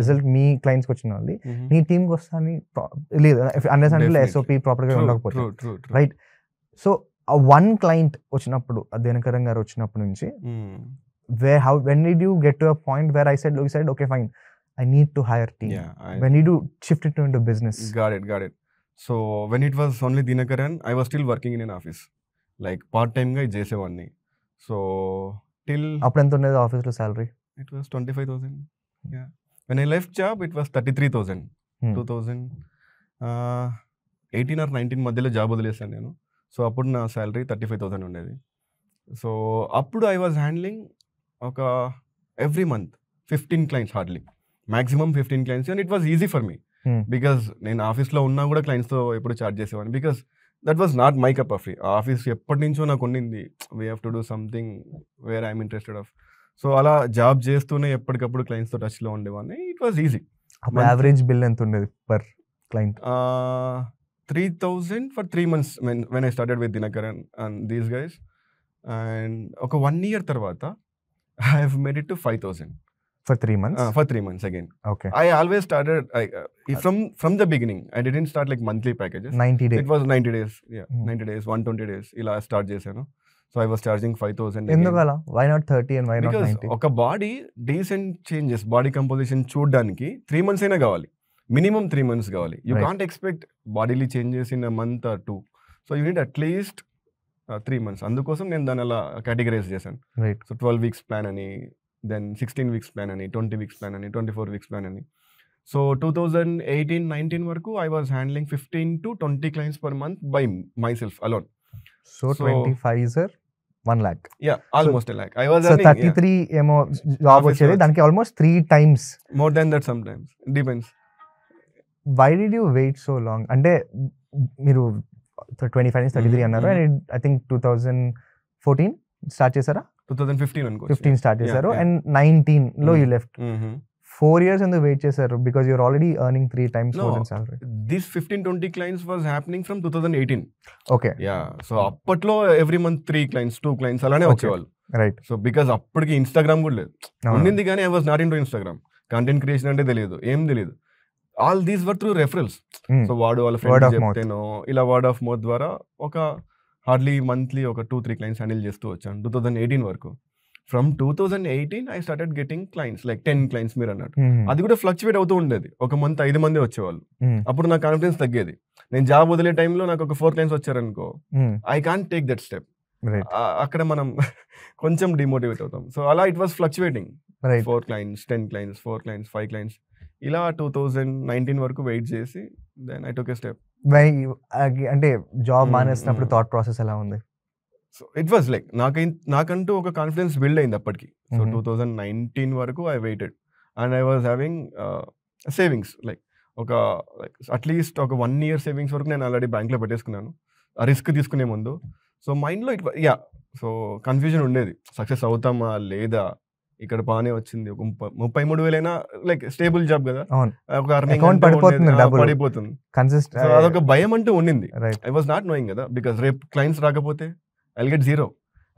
రిజల్ట్ మీ clients కి వచ్చిన వాళ్ళది నీ టీంకి వస్తా అని లేదు అండర్స్ అంటే ఎస్ఓపి ప్రాపర్గా ఉండకపోతే రైట్ సో ఆ వన్ క్లయింట్ వచ్చినప్పుడు దినకరం గారు వచ్చినప్పుడు నుంచి way how when did you get to a point where I said low side okay fine I need to hire team when you shift it to business got it got it so when it was only Dinakaran I was still working in an office like part టైమ్గా ఇది చేసేవాడిని so till అప్పుడు ఎంత ఉండేది ఆఫీస్లో salary it was twenty five thousand when I left job it was thirty three thousand two thousand eighteen or nineteen మధ్యలో job వదిలేసాను నేను సో అప్పుడు నా శాలరీ థర్టీ ఫైవ్ థౌసండ్ ఉండేది సో అప్పుడు ఐ వాజ్ హ్యాండ్లింగ్ ఒక every month fifteen clients hardly maximum fifteen clients and it was easy for me because నేను ఆఫీస్లో ఉన్నా కూడా క్లయింట్స్తో ఎప్పుడు చార్జ్ చేసేవాడిని because that was not my cup of office ఎప్పటి నుంచో నాకు ఉండింది we have to do something where I'm interested of so అలా జాబ్ చేస్తూనే ఎప్పటికప్పుడు క్లయింట్స్తో టచ్లో ఉండేవాడిని it was easy average bill ఎంత ఉండేది per client three thousand for three months when I started with Dinakar and these guys and ఒక one year తర్వాత I have it to five thousand for three months uh, for three months again okay i always started uh, from from the beginning i didn't start like monthly packages 90 days it was 90 days yeah hmm. 90 days 120 days ila start chesanu so i was charging 5000 in the gala why not 30 and why not 90 because body decent changes body composition chuddaniki 3 months aina kavali minimum 3 months kavali you can't expect bodily changes in a month or two so you need at least uh, 3 months అందుకోసం నేను దాని అలా categorise చేశాను Right. So 12 weeks plan అని then sixteen weeks plan అని twenty weeks plan అని twenty four weeks plan అని so two thousand eighteen nineteen వరకు I was handling fifteen to twenty clients per month by myself alone so twenty five sir one lakh almost lakh I was thirty three ఏమో job వచ్చేది దానికి almost three times more than that sometimes depends why did you wait so long అంటే మీరు twenty five నుంచి thirty three mm-hmm, అన్నారు and I think two thousand fourteen start చేశారా two thousand fifteen fifteen start చేశారు and nineteen లో you left four years ఎందుకు wait చేశారు because you're already earning three times this fifteen twenty clients was happening from two thousand eighteen okay yeah so అప్పట్లో every month three clients two clients అలానే వచ్చేవాళ్ళు right so because అప్పటికి Instagram కూడా లేదు ఉండింది కానీ I was not into Instagram content creation అంటే తెలియదు ఏం తెలియదు all these were through referrals so వాడు వాళ్ళ ఫ్రెండ్ చెప్తేనో ఇలా వర్డ్ ఆఫ్ మౌత్ ద్వారా ఒక హార్డ్లీ మంత్లీ ఒక టూ త్రీ క్లయింట్స్ హ్యాండిల్ చేస్తూ వచ్చాను టూ థౌసండ్ ఎయిటీన్ వరకు from two thousand eighteen I started getting clients like ten clients మీరు అన్నట్టు అది కూడా ఫ్లక్చువేట్ అవుతూ ఉండేది ఒక మంత్ ఐదు మంది వచ్చేవాళ్ళు అప్పుడు నా కాన్ఫిడెన్స్ తగ్గేది నేను జాబ్ వదిలే టైంలో నాకు ఒక ఫోర్ క్లయింట్స్ వచ్చారనుకో I can take that step అక్కడ మనం కొంచెం డిమోటివేట్ అవుతాం సో అలా it was fluctuating four clients ten clients four clients five clients ఇలా టూ థౌజండ్ నైన్టీన్ వరకు వెయిట్ చేసి దెన్ ఐ టోకే స్టెప్ అంటే జాబ్ మానేసినప్పుడు థాట్ ప్రాసెస్ ఎలా ఉంది సో ఇట్ వాస్ లైక్ నాకై నాకంటూ ఒక కాన్ఫిడెన్స్ బిల్డ్ అయింది అప్పటికి సో టూ థౌజండ్ నైన్టీన్ వరకు I waited and I was having savings like ఒక లైక్ అట్లీస్ట్ ఒక వన్ ఇయర్ సేవింగ్స్ వరకు నేను ఆల్రెడీ బ్యాంక్లో పెట్టేసుకున్నాను ఆ రిస్క్ తీసుకునే ముందు సో మైండ్లో ఇట్ యా సో కన్ఫ్యూజన్ ఉండేది సక్సెస్ అవుతామా లేదా ఇక్కడ బాగానే వచ్చింది ఒక ముప్పై మూడు వేలైనా లైక్ స్టేబుల్ జాబ్ కదా ఒక అకౌంట్ పడిపోతుంది పడిపోతుంది కన్సిస్టెంట్ అదొక భయం అంటూ ఉండింది ఐ వాస్ నాట్ నోయింగ్ కదా బికాస్ రేపు క్లయింట్స్ రాకపోతే ఐ గెట్ జీరో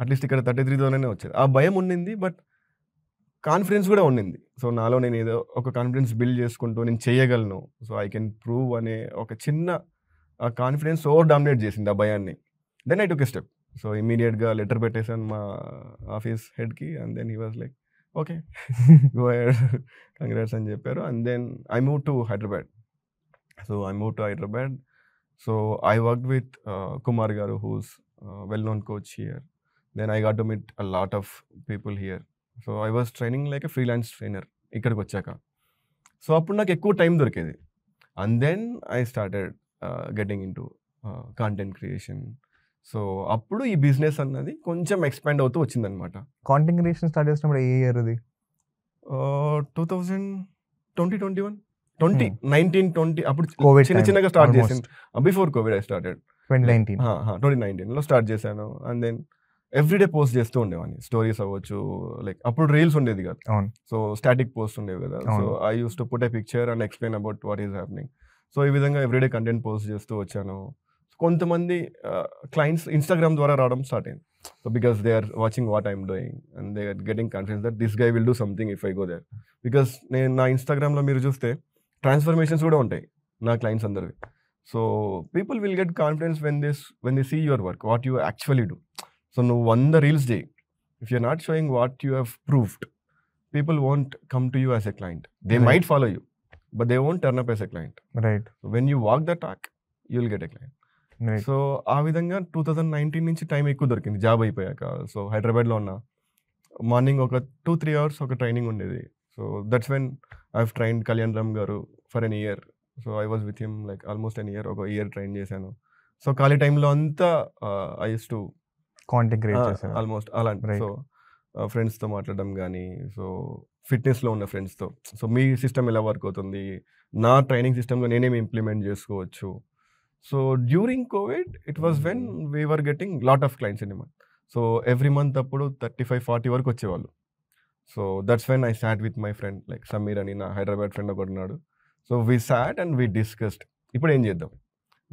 అట్లీస్ట్ ఇక్కడ థర్టీ త్రీ థౌసండ్ వచ్చారు ఆ భయం ఉండింది బట్ కాన్ఫిడెన్స్ కూడా ఉండింది సో నాలో నేను ఏదో ఒక కాన్ఫిడెన్స్ బిల్డ్ చేసుకుంటూ నేను చేయగలను సో ఐ కెన్ ప్రూవ్ అనే ఒక చిన్న ఆ కాన్ఫిడెన్స్ ఓవర్ డామినేట్ చేసింది ఆ భయాన్ని then I took step so ఇమీడియట్గా లెటర్ పెట్టేశాను మా ఆఫీస్ హెడ్కి and then he was like okay go congrats అని చెప్పారు and then I move to Hyderabad so I move to Hyderabad so I work with Kumar garu who's well known coach here then I got to meet a lot of people here so I was training like a freelance trainer ఇక్కడికి వచ్చాక సో అప్పుడు నాకు ఎక్కువ time దొరికేది and then I started getting into content creation so అప్పుడు ఈ business అన్నది కొంచెం ఎక్స్పాండ్ అవుతూ వచ్చింది అనమాట కాంటెంట్ క్రియేషన్ స్టార్ట్ చేసినప్పుడు ఏ ఇయర్ అది two thousand twenty twenty one twenty hmm. Nineteen twenty అప్పుడు కోవిడ్ చిన్న చిన్నగా స్టార్ట్ చేసాను before Covid I started twenty nineteen twenty నైన్టీన్లో స్టార్ట్ చేశాను అండ్ దెన్ ఎవ్రీడే పోస్ట్ చేస్తూ ఉండేవాడిని స్టోరీస్ అవ్వచ్చు లైక్ అప్పుడు రీల్స్ ఉండేది కదా సో స్టాటిక్ పోస్ట్ ఉండేవి కదా so I use to put a picture and explain about what is happening so ఈ విధంగా ఎవ్రీడే కంటెంట్ పోస్ట్ చేస్తూ వచ్చాను కొంతమంది క్లయింట్స్ ఇన్స్టాగ్రామ్ ద్వారా రావడం స్టార్ట్ అయింది so because they are watching what I'm doing and they are getting confidence that this guy will do something if I go there because నేను నా ఇన్స్టాగ్రామ్లో మీరు చూస్తే ట్రాన్స్ఫర్మేషన్స్ కూడా ఉంటాయి నా క్లయింట్స్ అందరివి so people will get confidence when this when they see your work what you actually do so నువ్వు వంద రీల్స్ చేయి if you're not showing what you have proofed people won't come to you as a client they might follow you but they won't turn up as a client right when you walk the talk you will get a client so ఆ విధంగా two thousand nineteen నుంచి time ఎక్కువ దొరికింది job అయిపోయాక so హైదరాబాద్లో ఉన్న morning ఒక two three hours ఒక ట్రైనింగ్ ఉండేది so that's when I train Kalyan Ram garu for an year so I was with him like almost an year ఒక ఇయర్ ట్రైన్ చేశాను సో ఖాళీ టైంలో అంతా I to content create almost అలాంటి సో ఫ్రెండ్స్తో మాట్లాడడం కానీ సో ఫిట్నెస్లో ఉన్న ఫ్రెండ్స్తో సో మీ సిస్టమ్ ఎలా వర్క్ అవుతుంది నా ట్రైనింగ్ సిస్టమ్లో నేనేమి ఇంప్లిమెంట్ చేసుకోవచ్చు so during Covid it was when we were getting lot of clients in so every month అప్పుడు థర్టీ ఫైవ్ ఫార్టీ వరకు వచ్చేవాళ్ళు so that's when I sat with my friend like Sameer అని నా హైదరాబాద్ ఫ్రెండ్ ఒకటి ఉన్నాడు so we sat and we discussed ఇప్పుడు ఏం చేద్దాం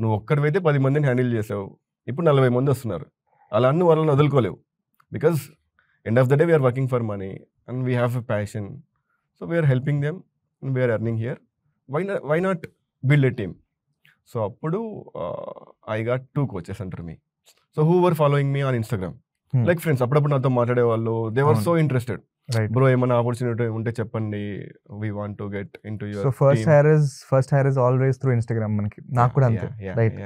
నువ్వు ఒక్కడివైతే పది మందిని హ్యాండిల్ చేసావు ఇప్పుడు నలభై మంది వస్తున్నారు అలా అన్ని వాళ్ళని వదులుకోలేవు because end of the day we're working for money and we have a passion so we're helping them and we're earning here why why not build a team so అప్పుడు ఐ గాట్ టూ కోచెస్ అంటారు మీ so who were following me on Instagram like friends అప్పుడప్పుడు నాతో మాట్లాడేవాళ్ళు they were so interested bro ఏమైనా opportunity ఉంటే చెప్పండి we want to get in into so first hire is first hire is always through Instagram మనకి నాకు కూడా అంతే రైట్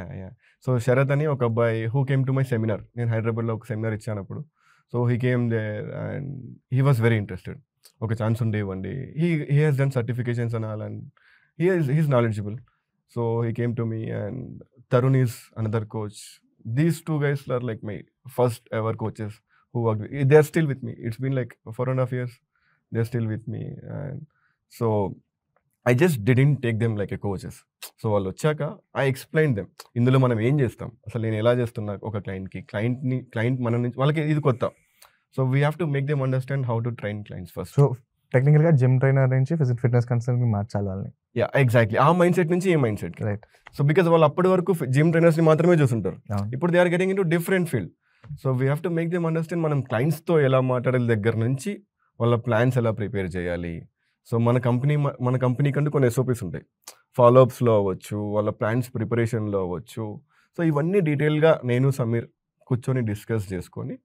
సో శరత్ అని ఒక అబ్బాయి who came to my seminar నేను హైదరాబాద్లో ఒక సెమినార్ ఇచ్చాను అప్పుడు so he came there and he was very interested ఒక ఛాన్స్ ఉండే ఇవ్వండి he he has done certifications he he's so he came to me and Tarun is another coach these two guys are like my first ever coaches who work they are still with me it's been like four and half years they are still with me and so I just didn't take them like a coaches so వాళ్ళు వచ్చాక I explain them ఇందులో మనం ఏం చేస్తాం అసలు నేను ఎలా చేస్తున్నా ఒక క్లయింట్కి క్లయింట్ని క్లయింట్ మన నుంచి వాళ్ళకి ఇది కొత్త so we have to make them understand how to train clients first so టెక్నికల్గా జిమ్ ట్రైనర్ నుంచి ఫిజిక్ ఫిట్నెస్ కన్సల్ట్కి మార్చాలి వాళ్ళని యా ఎగ్జాక్ట్లీ ఆ మైండ్ సెట్ నుంచి ఈ mindset right so because వాళ్ళు అప్పటి వరకు జిమ్ ట్రైనర్స్ ని మాత్రమే చూస్తుంటారు ఇప్పుడు they are getting into different field so we have to make them understand మనం తో ఎలా మాట్లాడాలి దగ్గర నుంచి వాళ్ళ ప్లాన్స్ ఎలా ప్రిపేర్ చేయాలి సో మన కంపెనీ మన కంపెనీ కంటే కొన్ని ఎస్ఓపీస్ ఉంటాయి ఫాలోఅప్స్లో అవ్వచ్చు వాళ్ళ ప్లాన్స్ ప్రిపరేషన్లో అవ్వచ్చు సో ఇవన్నీ డీటెయిల్గా నేను సమీర్ కూర్చొని డిస్కస్ చేసుకొని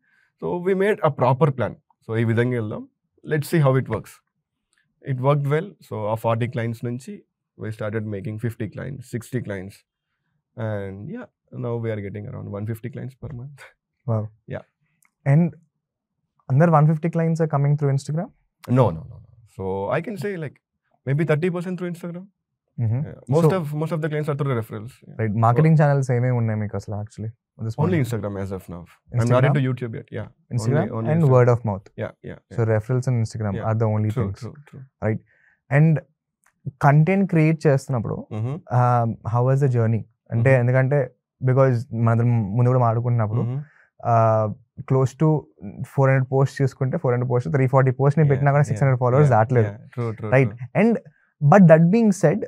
so we made a proper plan so ఈ విధంగా వెళ్దాం let see how it works it work well so ఆ ఫార్టీ క్లయింట్స్ నుంచి we started making fifty clients sixty clients and yeah now we're getting around one fifty clients per month yeah and అందరు one fifty clients are coming through Instagram no no no so I can say like maybe thirty percent through Instagram most of most of the clients are through referrals right marketing channels ఏమేమి ఉన్నాయి మీకు అసలు actually On this only Instagram as of now. Instagram? I'm not into YouTube yet. Yeah. Instagram only, only and Instagram. word of mouth. Yeah, yeah, yeah. So referrals and Instagram yeah. are the only true, things. True, true. Right. And content create చేస్తున్నప్పుడు how was the journey అంటే ఎందుకంటే because మనం ముందు కూడా ఆడుకుంటున్నప్పుడు close to four hundred post చూసుకుంటే four hundred post three forty post నేను పెట్టినా కూడా సిక్స్ హండ్రెడ్ ఫాలోవర్స్ దాట్లేదు right and but that being said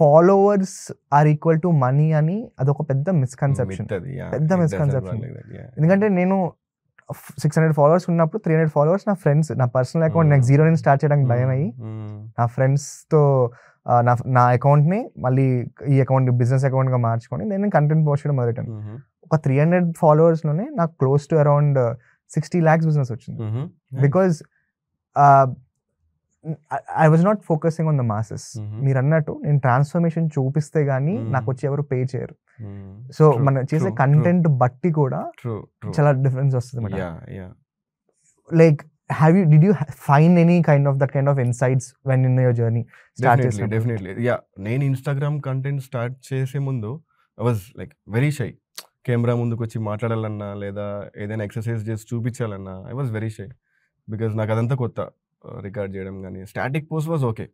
followers are equal to money అని అది ఒక పెద్ద మిస్కన్సెప్షన్ పెద్ద మిస్కన్సెప్షన్ ఎందుకంటే నేను సిక్స్ హండ్రెడ్ ఫాలోవర్స్ ఉన్నప్పుడు త్రీ హండ్రెడ్ ఫాలోవర్స్ నా ఫ్రెండ్స్ నా పర్సనల్ అకౌంట్ నాకు జీరో నుంచి స్టార్ట్ చేయడానికి mm-hmm. భయం అయ్యి mm-hmm. నా ఫ్రెండ్స్తో నా నా అకౌంట్ని మళ్ళీ ఈ అకౌంట్ బిజినెస్ అకౌంట్గా మార్చుకొని నేను కంటెంట్ పోస్ట్ చేయడం మొదలెట్టాను mm-hmm. ఒక త్రీ హండ్రెడ్ ఫాలోవర్స్లోనే నాకు close to around sixty lakhs business వచ్చింది because I was not focusing on the masses మీరు అన్నట్టు నేను ట్రాన్స్ఫర్మేషన్ చూపిస్తే గానీ mm-hmm. నాకు వచ్చి ఎవరు పే చేయరు సో mm-hmm. మనం చేసే కంటెంట్ బట్టి కూడా చాలా డిఫరెన్స్ వస్తుంది like have you did you find any kind of that kind of insights when in your journey definitely yeah నేను ఇన్స్టాగ్రామ్ కంటెంట్ స్టార్ట్ చేసే ముందు I was like very shy camera ముందుకు వచ్చి మాట్లాడాలన్నా లేదా ఏదైనా ఎక్సర్సైజ్ చేసి చూపించాలన్నా I was very shy because నాకు అదంతా కొత్త రికార్డ్ చేయడం కానీ స్టాటిక్ పోస్ట్ వాజ్ ఓకే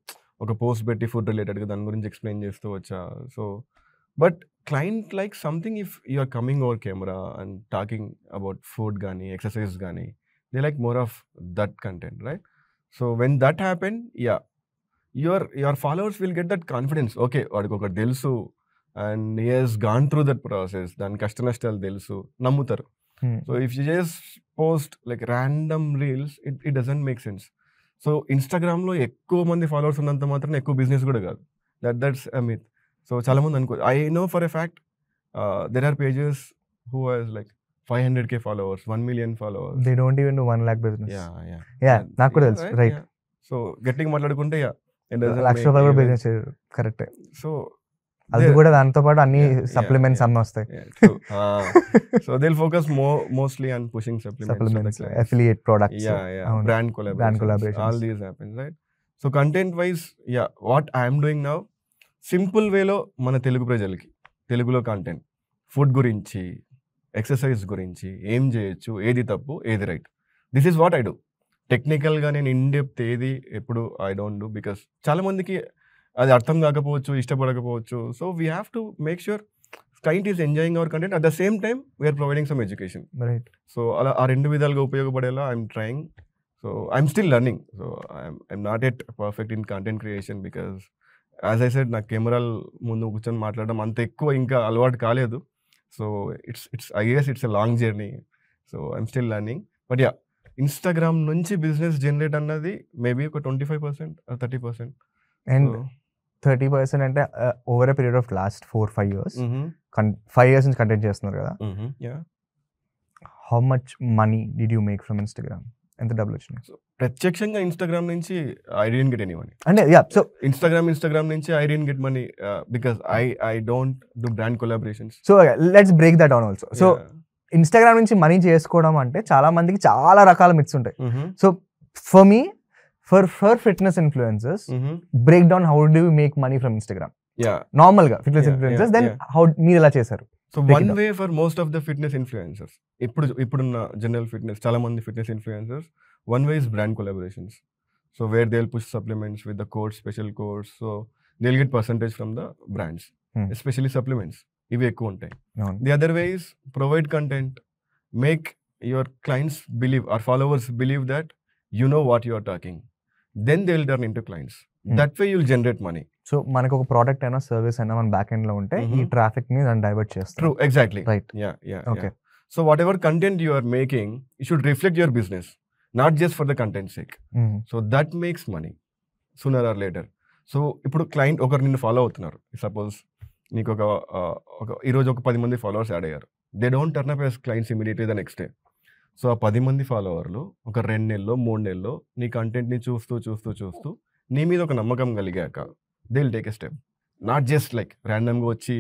ఒక పోస్ట్ పెట్టి ఫుడ్ రిలేటెడ్గా దాని గురించి ఎక్స్ప్లెయిన్ చేస్తూ వచ్చా so but client like something if you are coming over camera and talking about food కానీ ఎక్సర్సైజ్ కానీ they like more of that content right so when that happen yeah your your followers will get that confidence okay వాడికి ఒకటి తెలుసు and years gone through that process దాని కష్ట నష్టాలు తెలుసు నమ్ముతారు so if you just post like random reels it it doesn't make sense so ఇన్స్టాగ్రామ్లో ఎక్కువ మంది ఫాలోవర్స్ ఉన్నంత మాత్రం ఎక్కువ బిజినెస్ కూడా కాదు that that's I mean so చాలామంది అనుకో I know for a fact there are pages who has like five hundred K followers one million followers they don't even one lakh business yeah నాకు కూడా తెలుసు రైట్ సో గట్టిగా మాట్లాడుకుంటే yeah లక్ష రూపాయలు business correct so అది కూడా దాంతో పాటు అన్ని సప్లిమెంట్స్ అన్నీ వస్తాయి so they'll focus mo mostly on pushing supplements affiliate products brand brand collaboration all these happens right so content wise yeah what I I'm doing now simple వేలో మన తెలుగు ప్రజలకి తెలుగులో కంటెంట్ ఫుడ్ గురించి ఎక్సర్సైజ్ గురించి ఏం చేయొచ్చు ఏది తప్పు ఏది right this is what I do టెక్నికల్గా నేను ఇన్ డెప్త్ ఏది ఎప్పుడు ఐ డోంట్ డూ బికాస్ చాలామందికి అది అర్థం కాకపోవచ్చు ఇష్టపడకపోవచ్చు so we have to make sure client is enjoying our content at the same time we're providing some education right so అలా ఆ రెండు విధాలుగా ఉపయోగపడేలా I'm trying so I'm still learning so I'm I'm not at perfect in content creation because as I said నా కెమెరాల ముందు కూర్చొని మాట్లాడడం అంత ఎక్కువ ఇంకా అలవాటు కాలేదు so it's it's I guess it's a long journey so I'm still learning but yeah Instagram నుంచి బిజినెస్ జనరేట్ అన్నది మేబీ ఒక twenty five percent thirty percent and thirty percent అంటే over a period of last four five years five years నుంచి content చేస్తున్నారు కదా how much money did you make from Instagram ఎంత డబ్బులు వచ్చినాయి ప్రత్యక్షంగా ఇన్స్టాగ్రామ్ నుంచి I didn't get any money అంటే యా సో ఇన్స్టాగ్రామ్ ఇన్స్టాగ్రామ్ నుంచి I get money because I I don't do brand collaborations so let's break that on also so Instagram నుంచి money చేసుకోవడం అంటే చాలా మందికి చాలా రకాల మిత్స్ ఉంటాయి so for me for for fitness influences break down how do make money from Instagram normal గా fitness influences then how మీరు ఇలా చేశారు so one way for most of the fitness influencers ఇప్పుడు ఇప్పుడున్న జనరల్ ఫిట్నెస్ చాలా మంది fitness influencers one way is brand collaborations so where they push supplements with the course special course so they get percentage from the brands especially supplements ఇవి ఎక్కువ ఉంటాయి the other way is provide content make your clients believe or followers believe that you know what you are talking then they will turn into clients that way you'll generate money so మనకు ఒక product అయినా service అయినా మన back end లో ఉంటే ఈ traffic ని దాన్ని డైవర్ట్ చేస్తారు true exactly right yeah yeah okay so whatever content you are making you should reflect your business not just for the content sake so that makes money sooner or later so ఇప్పుడు client ఒకరు నిన్ను follow అవుతున్నారు suppose నీకు ఒక ఒక ఈరోజు ఒక పది మంది ఫాలోవర్స్ యాడ్ అయ్యారు they don't turn up as clients immediately the next day so ఆ పది మంది ఫాలోవర్లు ఒక రెండు నెలలో మూడు నెలలో నీ కంటెంట్ని చూస్తూ చూస్తూ చూస్తూ నీ మీద ఒక నమ్మకం కలిగాక they will take a step not just like ర్యాండమ్గా వచ్చి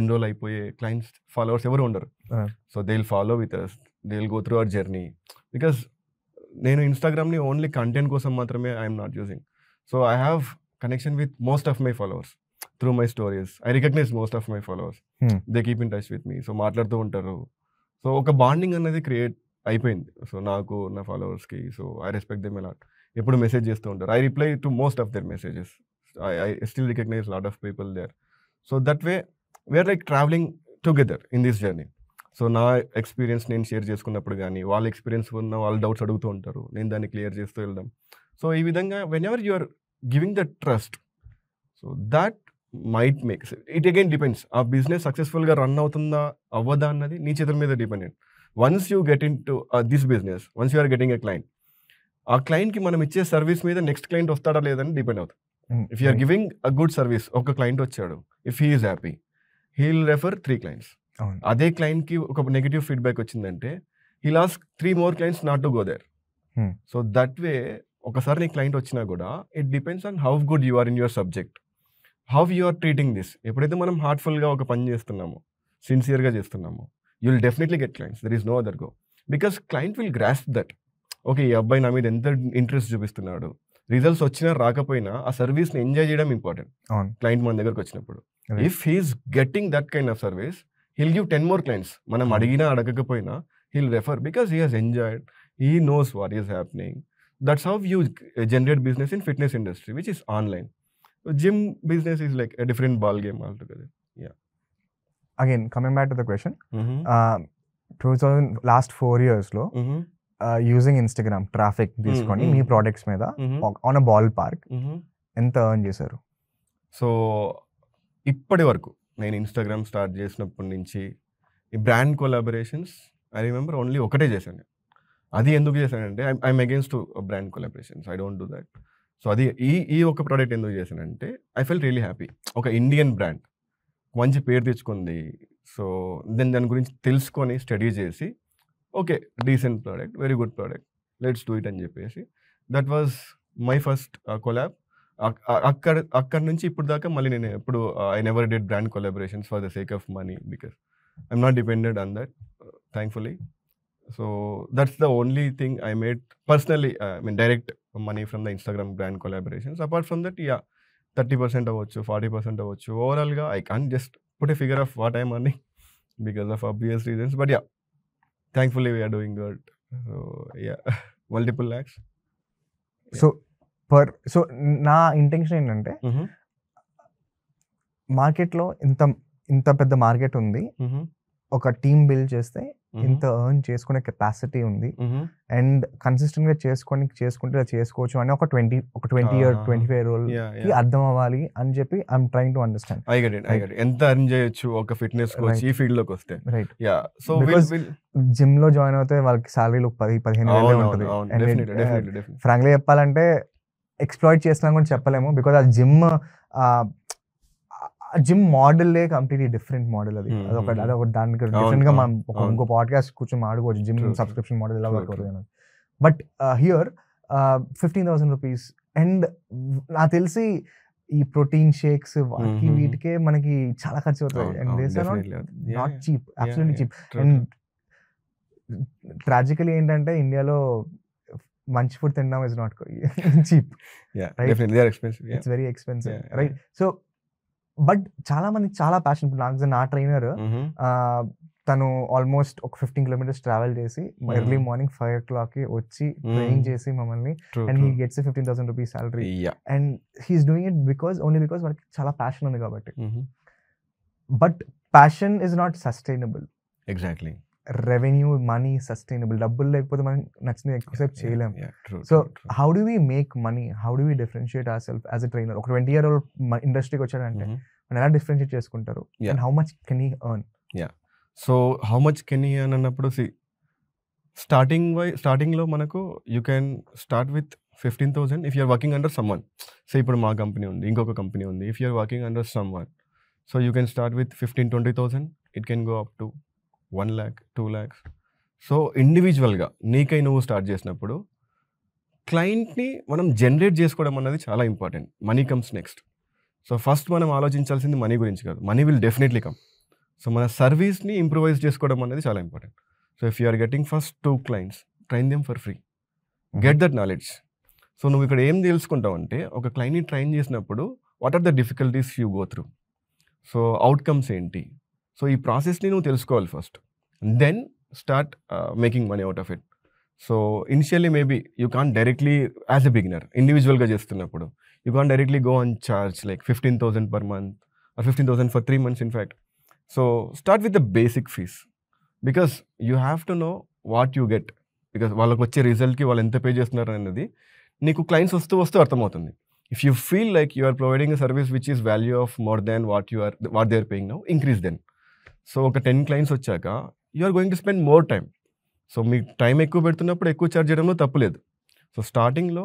ఎన్రోల్ అయిపోయే క్లయింట్స్ ఫాలోవర్స్ ఎవరు ఉండరు so they will follow with us they will go through our journey because నేను ఇన్స్టాగ్రామ్ని ఓన్లీ కంటెంట్ కోసం మాత్రమే I'm not using so I have connection with most of my followers through my stories I recognise most of my followers they keep in touch with me so మాట్లాడుతూ ఉంటారు so ఒక bonding అనేది create అయిపోయింది so నాకు నా ఫాలోవర్స్కి so I respect them a lot ఎప్పుడు message చేస్తూ ఉంటారు I reply to most of their messages I I still recognise lot of people there so that way we're like travelling together in this journey so నా experience నేను share చేసుకున్నప్పుడు కానీ వాళ్ళ experience ఉన్న వాళ్ళు డౌట్స్ అడుగుతూ ఉంటారు నేను దాన్ని క్లియర్ చేస్తూ వెళ్దాం సో ఈ విధంగా whenever you are giving the trust so that might makes it again depends ఆ బిజినెస్ సక్సెస్ఫుల్గా రన్ అవుతుందా అవ్వదా అన్నది నీ చేతుల మీద dependent once you get in to this business once you are getting a client ఆ క్లయింట్కి మనం ఇచ్చే సర్వీస్ మీద నెక్స్ట్ క్లయింట్ వస్తాడా లేదని డిపెండ్ అవుతుంది if you're giving a good service ఒక క్లయింట్ వచ్చాడు if he's happy will refer three clients అదే క్లయింట్కి ఒక నెగిటివ్ ఫీడ్బ్యాక్ వచ్చిందంటే he lost three more clients not to go there so that way ఒకసారి నీ క్లయింట్ వచ్చినా కూడా it depends on how good you are in your subject how you are treating this ఎప్పుడైతే మనం హార్ట్ఫుల్గా ఒక పని చేస్తున్నామో సిన్సియర్గా చేస్తున్నామో you'll definitely get clients. There is no other go. Because client will grasp that. Okay ఈ అబ్బాయి నా మీద ఎంత ఇంట్రెస్ట్ చూపిస్తున్నాడు రిజల్ట్స్ వచ్చినా రాకపోయినా ఆ సర్వీస్ని ఎంజాయ్ చేయడం ఇంపార్టెంట్ క్లయింట్ మన దగ్గరకు వచ్చినప్పుడు if he's getting that kind of service he'll give ten more clients మనం అడిగినా అడగకపోయినా he'll refer because he has enjoyed he knows what is happening that's how you generate business in fitness industry which is online gym business is like a different ball game all together yeah again coming back to the question two thousand last four ఇయర్స్లో using Instagram traffic తీసుకొని mm-hmm. మీ products మీద on a ball park ఎంత earn చేశారు so ఇప్పటి వరకు నేను Instagram start చేసినప్పటి నుంచి ఈ brand collaborations I remember only ఒకటే చేశాను అది ఎందుకు చేశానంటే I'm against brand collaborations I don't do that so అది ఈ ఈ ఒక ప్రోడక్ట్ ఎందుకు చేశానంటే ఐ ఫెల్ రియలీ హ్యాపీ ఒక ఇండియన్ బ్రాండ్ మంచి పేరు తెచ్చుకుంది సో దెన్ దాని గురించి తెలుసుకొని స్టడీ చేసి okay decent product very good product let's do it అని చెప్పేసి that was my first collab అక్కడ అక్కడ నుంచి ఇప్పుడు దాకా మళ్ళీ నేను ఎప్పుడు I never did brand collaborations for the sake of money because I'm not depended on that thankfully so that's the only thing I made personally I mean direct money from the Instagram brand collaborations apart from that yeah thirty percent అవ్వచ్చు forty percent అవ్వచ్చు ఓవరాల్గా I can't just put a figure of what I'm అని because of obvious reasons but yeah thankfully we're doing good so yeah multiple lakhs so per so నా intention ఏంటంటే మార్కెట్లో ఇంత ఇంత పెద్ద మార్కెట్ ఉంది ఒక టీం బిల్డ్ చేస్తే ఇంత ఎర్న్ చేసుకునే కెపాసిటీ ఉంది అండ్ కన్సిస్టెంట్ గా చేసుకొని చేసుకుంటే చేసుకోవచ్చు అని ఒక ట్వంటీ ఒక ట్వంటీ ఇయర్ ట్వంటీ ఫైవ్ రోల్ కి అర్థం అవ్వాలి అని చెప్పి I'm trying to understand I get I get ఎంత అర్న్ చేయొచ్చు ఒక ఫిట్నెస్ కోచ్ ఈ ఫీల్డ్ లోకి వస్తే రైట్ యా సో జిమ్ లో జాయిన్ అవుతే వాళ్ళకి సాలరీ పది పదిహేను వేలు ఉంటుంది ఫ్రాంక్లీ చెప్పాలంటే ఎక్స్ప్లాయిట్ చేస్తున్నా కూడా చెప్పలేము బికాజ్ ఆ జిమ్ జిమ్ మోడలే కంప్లీట్లీ డిఫరెంట్ మోడల్ అది అదొక అదొక దానికి డిఫరెంట్ గా మనం ఒక ఇంకో పాడ్కాస్ట్ కూర్చొని ఆడుకోవచ్చు జిమ్ సబ్స్క్రిప్షన్ మోడల్ ఎలా వర్క్ అవుతుంది but here fifteen thousand rupees and నాకు తెలిసి ఈ ప్రోటీన్ షేక్స్ వాకి వీటికే మనకి చాలా ఖర్చు అవుతుంది and these are not cheap absolutely cheap and tragically ఏంటంటే ఇండియాలో మంచి ఫుడ్ తినడం is not cheap it's very expensive right so but చాలా మంది చాలా ప్యాషన్ ఇప్పుడు నాకు నా ట్రైనర్ తను ఆల్మోస్ట్ ఒక ఫిఫ్టీన్ కిలోమీటర్స్ ట్రావెల్ చేసి early morning five o'clock కి వచ్చి ట్రైన్ చేసి మమ్మల్ని and he gets fifteen thousand rupees salary and he's doing it because only because మనకి చాలా ప్యాషన్ ఉంది కాబట్టి but passion is not sustainable exactly revenue money sustainable డబ్బులు లేకపోతే మనం నచ్చింది ఎక్సెప్ట్ చేయలేం so how do we make money how do we differentiate our self as a trainer ఒక ట్వంటీ ఇయర్ ఇండస్ట్రీకి వచ్చాడంటే మనం ఎలా డిఫరెన్షియేట్ చేసుకుంటారు and how much can I earn yeah so how much can I అని అన్నప్పుడు see starting వై స్టార్టింగ్లో మనకు you can start with fifteen thousand if you're working under someone so ఇప్పుడు మా కంపెనీ ఉంది ఇంకొక కంపెనీ ఉంది if you're working under someone so you can start with fifteen twenty thousand it can go up to one lakh two lakhs so ఇండివిజువల్గా నీకై నువ్వు start చేసినప్పుడు క్లయింట్ని మనం జనరేట్ చేసుకోవడం అన్నది చాలా important money comes next so first మనం ఆలోచించాల్సింది మనీ గురించి కాదు money will definitely come so మన సర్వీస్ని ఇంప్రూవైజ్ చేసుకోవడం అనేది చాలా important so if you are getting first two clients train them for free get that knowledge so నువ్వు ఇక్కడ ఏం తెలుసుకుంటావంటే ఒక క్లయింట్ని ట్రైన్ చేసినప్పుడు what are the difficulties you go through so outcomes ఏంటి సో ఈ ప్రాసెస్ని నువ్వు తెలుసుకోవాలి first then start making money out of it so initially maybe you can directly as a beginner ఇండివిజువల్గా చేస్తున్నప్పుడు you can directly go and charge like fifteen thousand per month or fifteen thousand for three months in fact so start with the basic fees because you have to know what you get because వాళ్ళకి వచ్చే రిజల్ట్కి వాళ్ళు ఎంత pay చేస్తున్నారు అనేది నీకు clients వస్తూ వస్తూ అర్థమవుతుంది if you feel like you're providing a service which is value of more than what you're what they are paying now increase then so ఒక టెన్ క్లయింట్స్ వచ్చాక you are going to spend more time so మీకు time ఎక్కువ పెడుతున్నప్పుడు ఎక్కువ charge చేయడంలో తప్పులేదు so స్టార్టింగ్లో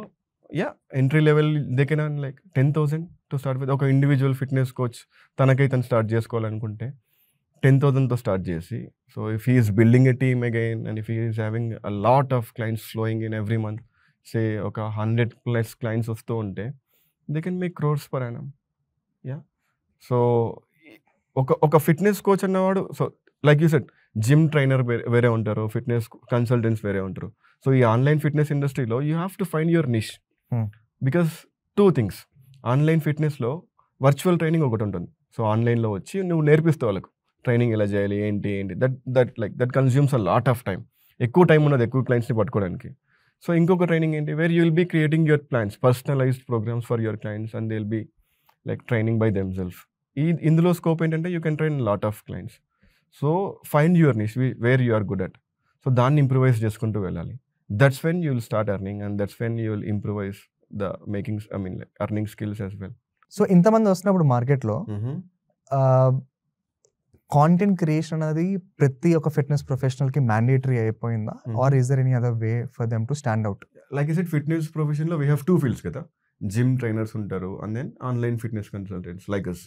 yeah entry level దగ్గర like ten thousand to start with ఒక ఇండివిజువల్ ఫిట్నెస్ కోచ్ తనకై తను స్టార్ట్ చేసుకోవాలనుకుంటే టెన్ థౌసండ్తో స్టార్ట్ చేసి so if is building a team again and if is having a lot of clients flowing in every month say ఒక hundred plus clients వస్తూ ఉంటే they can make crores per annum yeah so ఒక ఒక fitness coach అన్నవాడు so like you set gym trainer వేరే ఉంటారు fitness consultants వేరే ఉంటారు సో ఈ ఆన్లైన్ ఫిట్నెస్ ఇండస్ట్రీలో you have to find your niche because two things online ఫిట్నెస్లో వర్చువల్ ట్రైనింగ్ ఒకటి ఉంటుంది సో ఆన్లైన్లో వచ్చి నువ్వు నేర్పిస్తావు వాళ్ళకు ట్రైనింగ్ ఎలా చేయాలి ఏంటి ఏంటి that that like that consumes a lot of time ఎక్కువ టైం ఉన్నది ఎక్కువ క్లయింట్స్ని పట్టుకోవడానికి సో ఇంకొక ట్రైనింగ్ ఏంటి where you will be creating your plans personalized programs for your clients and they will be like training by them self ఈ ఇందులో scope ఏంటంటే you can train lot of clients so find your niches where you are good at so దాన్ని improvise చేసుకుంటూ వెళ్ళాలి that's when you will start earning and that's when you will improvise the making I mean like earning skills as well so ఇంతమంది వస్తున్నప్పుడు మార్కెట్లో content creation అనేది ప్రతి ఒక్క fitness ప్రొఫెషనల్కి మ్యాండేటరీ అయిపోయిందా or is there any other way for them to stand out like is it fitness ప్రొఫెషన్లో we have two fields కదా జిమ్ ట్రైనర్స్ ఉంటారు and then online fitness consultants like us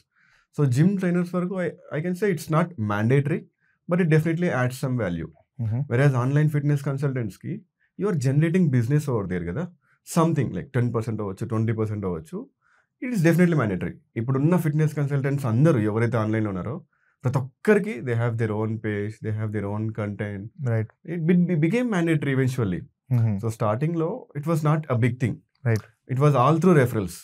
So gym trainers for I, I can say it's not mandatory, but it definitely adds some value. Mm-hmm. Whereas online fitness consultants ki, you are generating business over there, gada. something like 10% over 20% over it is definitely mandatory. ఇప్పుడు ఉన్న fitness consultants అందరూ ఎవరైతే ఆన్లైన్లో ఉన్నారో ప్రతి ఒక్కరికి they have their own page they have their own content right it bit be became mandatory eventually so స్టార్టింగ్లో it was not a big thing right it was all through referrals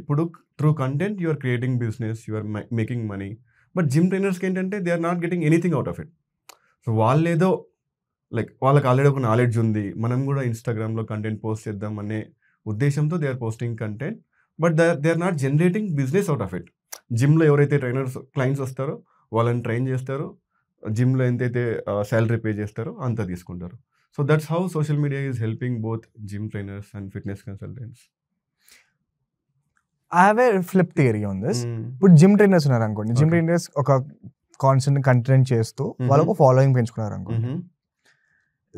ఇప్పుడు through content you are creating business you are making money but gym ట్రైనర్స్కి ఏంటంటే they are not getting anything out of it so వాళ్ళు ఏదో like వాళ్ళకి already ఒక knowledge ఉంది మనం కూడా ఇన్స్టాగ్రామ్లో కంటెంట్ పోస్ట్ చేద్దాం అనే ఉద్దేశంతో they are posting content but they they are not generating business out of it జిమ్లో ఎవరైతే ట్రైనర్స్ క్లయింట్స్ వస్తారో వాళ్ళని ట్రైన్ చేస్తారు జిమ్లో ఎంతైతే శాలరీ పే చేస్తారో అంత తీసుకుంటారు so that's how social media is helping both gym trainers and fitness consultants I have a flip theory ఉంది దిస్ ఇప్పుడు జిమ్ ట్రైనర్స్ ఉన్నారు అనుకోండి జిమ్ ట్రైనర్స్ ఒక కాన్స్టెంట్ కంటెంట్ చేస్తూ hmm. వాళ్ళు ఒక ఫాలోయింగ్ పెంచుకున్నారు అనుకోండి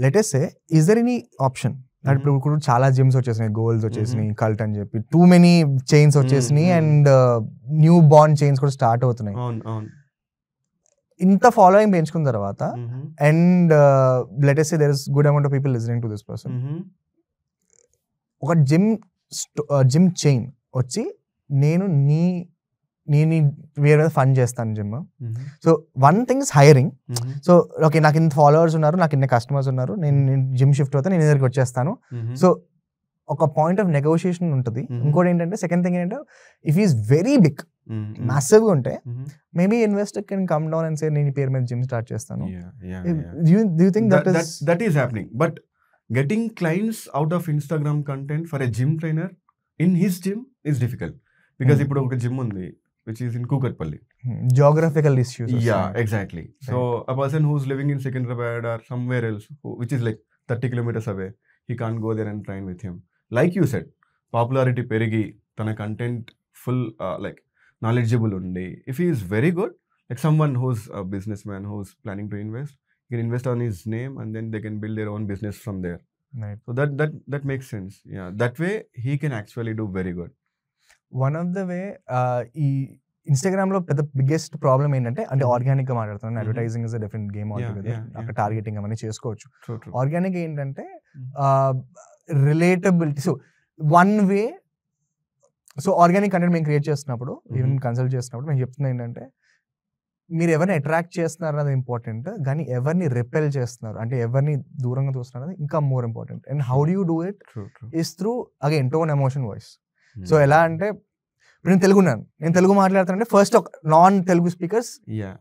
let's is there any option ఇప్పుడు ఇప్పుడు చాలా జిమ్స్ వచ్చేసినాయి గోల్స్ వచ్చేసినాయి కల్ట్ hmm. అని చెప్పి టూ మెనీ చైన్స్ వచ్చేసినాయి అండ్ న్యూ బాండ్ చైన్స్ కూడా స్టార్ట్ అవుతున్నాయి ఇంత ఫాలోయింగ్ పెంచుకున్న తర్వాత and let's there is good amount of people listening to this person ఒక జిమ్ జిమ్ చైన్ వచ్చి నేను నీ నేను వేరే మీద ఫండ్ చేస్తాను gym so one things hiring so okay నాకు ఇంత ఫాలోవర్స్ ఉన్నారు నాకు ఇన్ని కస్టమర్స్ ఉన్నారు నేను జిమ్ షిఫ్ట్ అవుతా నేను దగ్గరికి వచ్చేస్తాను సో ఒక పాయింట్ ఆఫ్ నెగోషియేషన్ ఉంటుంది ఇంకోటి ఏంటంటే సెకండ్ థింగ్ ఏంటంటే ఇఫ్ ఈస్ వెరీ బిగ్ మ్యాసివ్గా ఉంటే maybe investor can come down and say నేను పేరు మీద జిమ్ స్టార్ట్ చేస్తాను that is that is but getting clients out of Instagram content for a gym trainer in his gym is difficult because ఇప్పుడు ఒక gym ఉంది which is in Kukatpally geographical issues or yeah something. exactly so a person who's living in secunderabad or somewhere else who- which is like 30 kilometers away he can't go there and train with him like you said popularity perigi తన content full like knowledgeable ఉండి if is very good like someone who's businessman who's planning to invest can invest on his name and then they can build their own business from there Right. So that that that makes sense that way he can actually do very good one of the way ఈ లో పెద్ద biggest problem ఏంటంటే అంటే ఆర్గానిక్గా మాట్లాడుతున్నాను advertising is different game అక్కడ targeting అవన్నీ చేసుకోవచ్చు ఆర్గానిక్ ఏంటంటే relatability so one way so organic content మేము క్రియేట్ చేస్తున్నప్పుడు ఈవెన్ కన్సల్ట్ చేసినప్పుడు మేము చెప్తున్నా ఏంటంటే మీరు ఎవరిని అట్రాక్ట్ చేస్తున్నారు అనేది ఇంపార్టెంట్ కానీ ఎవరిని రిపెల్ చేస్తున్నారు అంటే ఎవరిని దూరంగా చూస్తున్నారు అనేది ఇంకా more important and how do do it is through again tone emotion voice Hmm. So ఎలా అంటే నేను తెలుగు ఉన్నాను నేను తెలుగు మాట్లాడుతానంటే ఫస్ట్ ఒక నాన్ తెలుగు స్పీకర్స్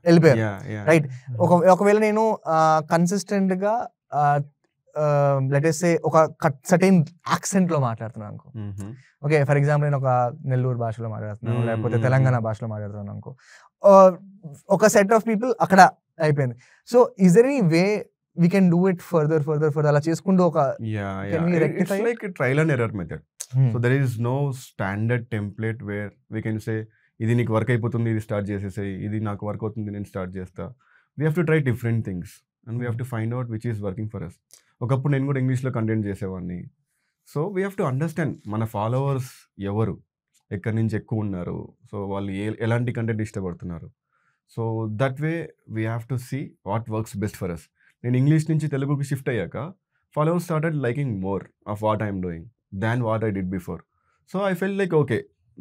వెళ్ళిపోయారు రైట్ hmm. ఒక ఒకవేళ నేను కన్సిస్టెంట్ గా లెటెస్ట్ ఒక కట్ సర్టైన్ యాక్సెంట్ లో మాట్లాడుతున్నాను అనుకో ఓకే ఫర్ ఎగ్జాంపుల్ నేను ఒక నెల్లూరు భాషలో మాట్లాడుతున్నాను hmm, లేకపోతే తెలంగాణ భాషలో మాట్లాడుతున్నాను అనుకో ఒక సెట్ ఆఫ్ పీపుల్ అక్కడ అయిపోయింది so is any way we can do it further further further అలా చేసుకుంటూ ఒక trial and error method so there is no standard template where we can say ఇది నీకు వర్క్ అయిపోతుంది ఇది స్టార్ట్ చేసేసాయి ఇది నాకు వర్క్ అవుతుంది నేను స్టార్ట్ చేస్తా we have to try different things and we have to find out which is working for us ఒకప్పుడు నేను కూడా ఇంగ్లీష్లో కంటెంట్ చేసేవాడిని so we have to understand మన ఫాలోవర్స్ ఎవరు ఎక్కడి నుంచి ఎక్కువ ఉన్నారు సో వాళ్ళు ఏ ఎలాంటి కంటెంట్ ఇష్టపడుతున్నారు so that way we have to see what works best for us నేను ఇంగ్లీష్ నుంచి తెలుగుకి షిఫ్ట్ అయ్యాక followers started liking more of what I'm doing than what I did before so I fell like okay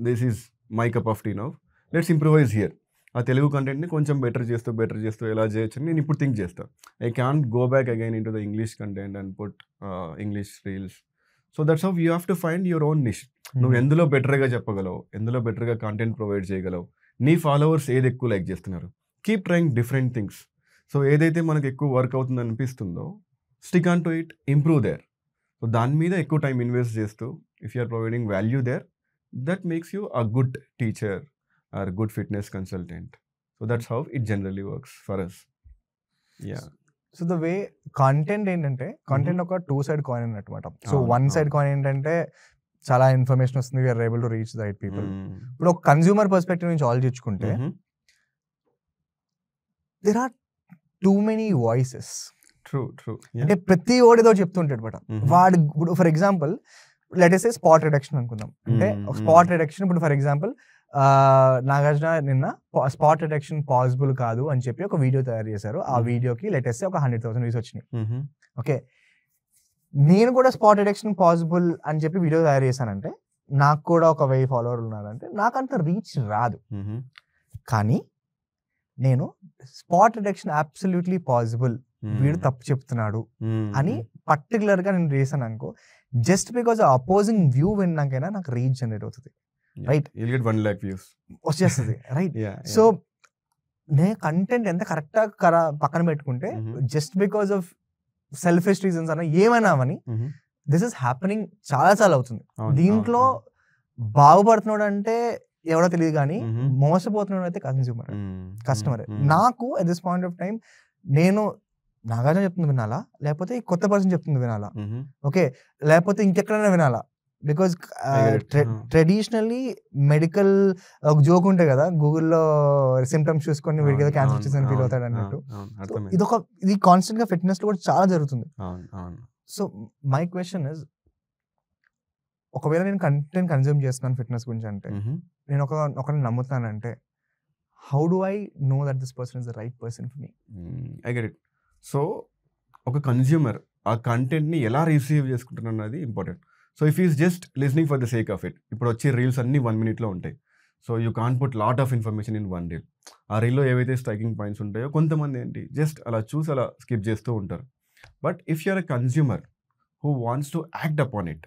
this is my cup of tea now let's improvise here ఆ తెలుగు కంటెంట్ని కొంచెం better చేస్తూ better చేస్తూ ఎలా చేయొచ్చు నేను ఇప్పుడు థింక్ చేస్తాను I can go back again into the English content and put English reels so that's of you have to find your own niche నువ్వు hmm. ఎందులో బెటర్గా చెప్పగలవు ఎందులో బెటర్గా కంటెంట్ ప్రొవైడ్ చేయగలవు నీ ఫాలోవర్స్ ఏది ఎక్కువ లైక్ చేస్తున్నారు keep trying different things so ఏదైతే మనకు ఎక్కువ వర్క్ అవుతుంది అనిపిస్తుందో stick on to it improve there so దాని మీద ఎక్కువ టైం ఇన్వెస్ట్ చేస్తూ if you're providing value there that makes you a good teacher or good fitness consultant so that's how it generally works for us yeah so the way content ఏంటంటే mm-hmm. Content ఒక two side coin అన్నమాట so one side coin ఏంటంటే చాలా information వస్తుంది we're able to reach right people mm. ఇప్పుడు ఒక consumer perspective నుంచి ఆలోచించుకుంటే mm-hmm. There are too many voices true true అంటే ప్రతి ఓడిదో చెప్తుంటాడు బట వాడు ఇప్పుడు for example let's spot reduction అనుకుందాం అంటే స్పాట్ రిడక్షన్ ఇప్పుడు ఫర్ ఎగ్జాంపుల్ నాగార్జున నిన్న స్పాట్ రిడక్షన్ పాసిబుల్ కాదు అని చెప్పి ఒక వీడియో తయారు చేశారు ఆ వీడియోకి ఏ ఒక హండ్రెడ్ థౌసండ్ వ్యూస్ వచ్చినాయి ఓకే నేను కూడా స్పాట్ రిడక్షన్ పాసిబుల్ అని చెప్పి వీడియో తయారు చేశానంటే నాకు కూడా ఒక వెయ్యి ఫాలోవర్లు ఉన్నారంటే నాకు అంత రీచ్ రాదు కానీ నేను స్పాట్ రిడక్షన్ అబ్సల్యూట్లీ పాసిబుల్ వీడు తప్పు చెప్తున్నాడు అని పర్టికులర్ గా నేను రేసాను అనుకో జస్ట్ బికాస్ అపోజింగ్ వ్యూ విన్నాకైనా నాకు రీచ్ జనరేట్ అవుతుంది రైట్ వన్ ల్యాక్ వ్యూస్ వచ్చేస్తుంది రైట్ సో నేను కంటెంట్ ఎంత కరెక్ట్ గా పక్కన పెట్టుకుంటే just because of selfish reasons అన్న ఏమైనా అని దిస్ ఇస్ హ్యాపెనింగ్ చాలా చాలా అవుతుంది దీంట్లో బాగుపడుతున్నాడు అంటే ఎవడో తెలియదు కానీ మోసపోతున్నాడు అయితే కన్సూమర్ కస్టమర్ నాకు at this point of time నేను నాగార్జున చెప్తుంది వినాలా లేకపోతే కొత్త పర్సన్ చెప్తుంది వినాలా ఓకే లేకపోతే ఇంకెక్కడైనా వినాలా బికాజ్ ట్రెడిషనల్లీ మెడికల్ ఒక జోక్ ఉంటాయి కదా గూగుల్లో సిమ్టమ్స్ చూసుకొని వీడికి ఏదో క్యాన్సర్ వచ్చేసి ఫీల్ అవుతాడు అన్నట్టు ఇది ఒక ఇది కాన్స్టెంట్ గా ఫిట్నెస్ లో కూడా చాలా జరుగుతుంది సో మై క్వశ్చన్ ఇస్ ఒకవేళ నేను కంటెంట్ కన్జ్యూమ్ చేస్తున్నాను ఫిట్నెస్ గురించి అంటే నేను ఒక ఒకరిని నమ్ముతానంటే how do I know that this person is the right person for me I get it so ఒక కన్జ్యూమర్ ఆ కంటెంట్ని ఎలా రిసీవ్ చేసుకుంటున్నాను అన్నది important so if is just listening for the sake of it ఇప్పుడు వచ్చే రీల్స్ అన్నీ one మినిట్లో ఉంటాయి so you can put lot of information in one reel ఆ రీల్లో ఏవైతే స్ట్రైకింగ్ పాయింట్స్ ఉంటాయో కొంతమంది ఏంటి జస్ట్ అలా చూసి అలా స్కిప్ చేస్తూ ఉంటారు but if you're a consumer who wants to act upon it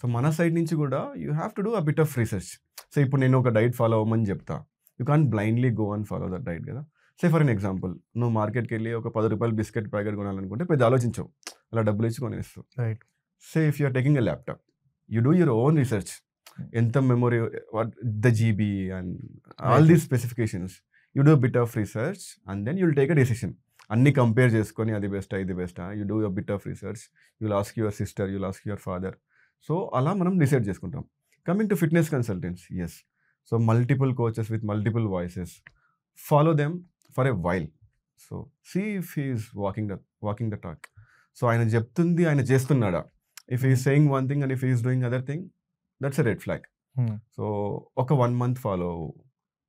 so మన సైడ్ నుంచి కూడా you have to do a bit of research so ఇప్పుడు నేను ఒక డైట్ ఫాలో అవ్వమని చెప్తా you can blindly go and follow that diet కదా say for an example నువ్వు మార్కెట్కి వెళ్ళి ఒక పది రూపాయలు బిస్కెట్ ప్యాకెట్ కొనాలనుకుంటే పెద్ద ఆలోచించవు అలా డబ్బులు ఇచ్చి కొనేస్తావు right say if you're taking a laptop you do your own research ఎంత memory what the GB and all these specifications you do bit of research and then you'll take a decision అన్ని compare చేసుకొని అది బెస్టా ఇది బెస్టా you do your bit of research you ask your sister you ask your father so అలా మనం decide చేసుకుంటాం coming to fitness consultants yes so multiple coaches with multiple voices follow them for a while so see if he's walking the walking the talk so ఆయన చెప్తుంది ఆయన చేస్తున్నాడా if he saying one thing and if he's doing other thing that's a red flag so ఒక one month follow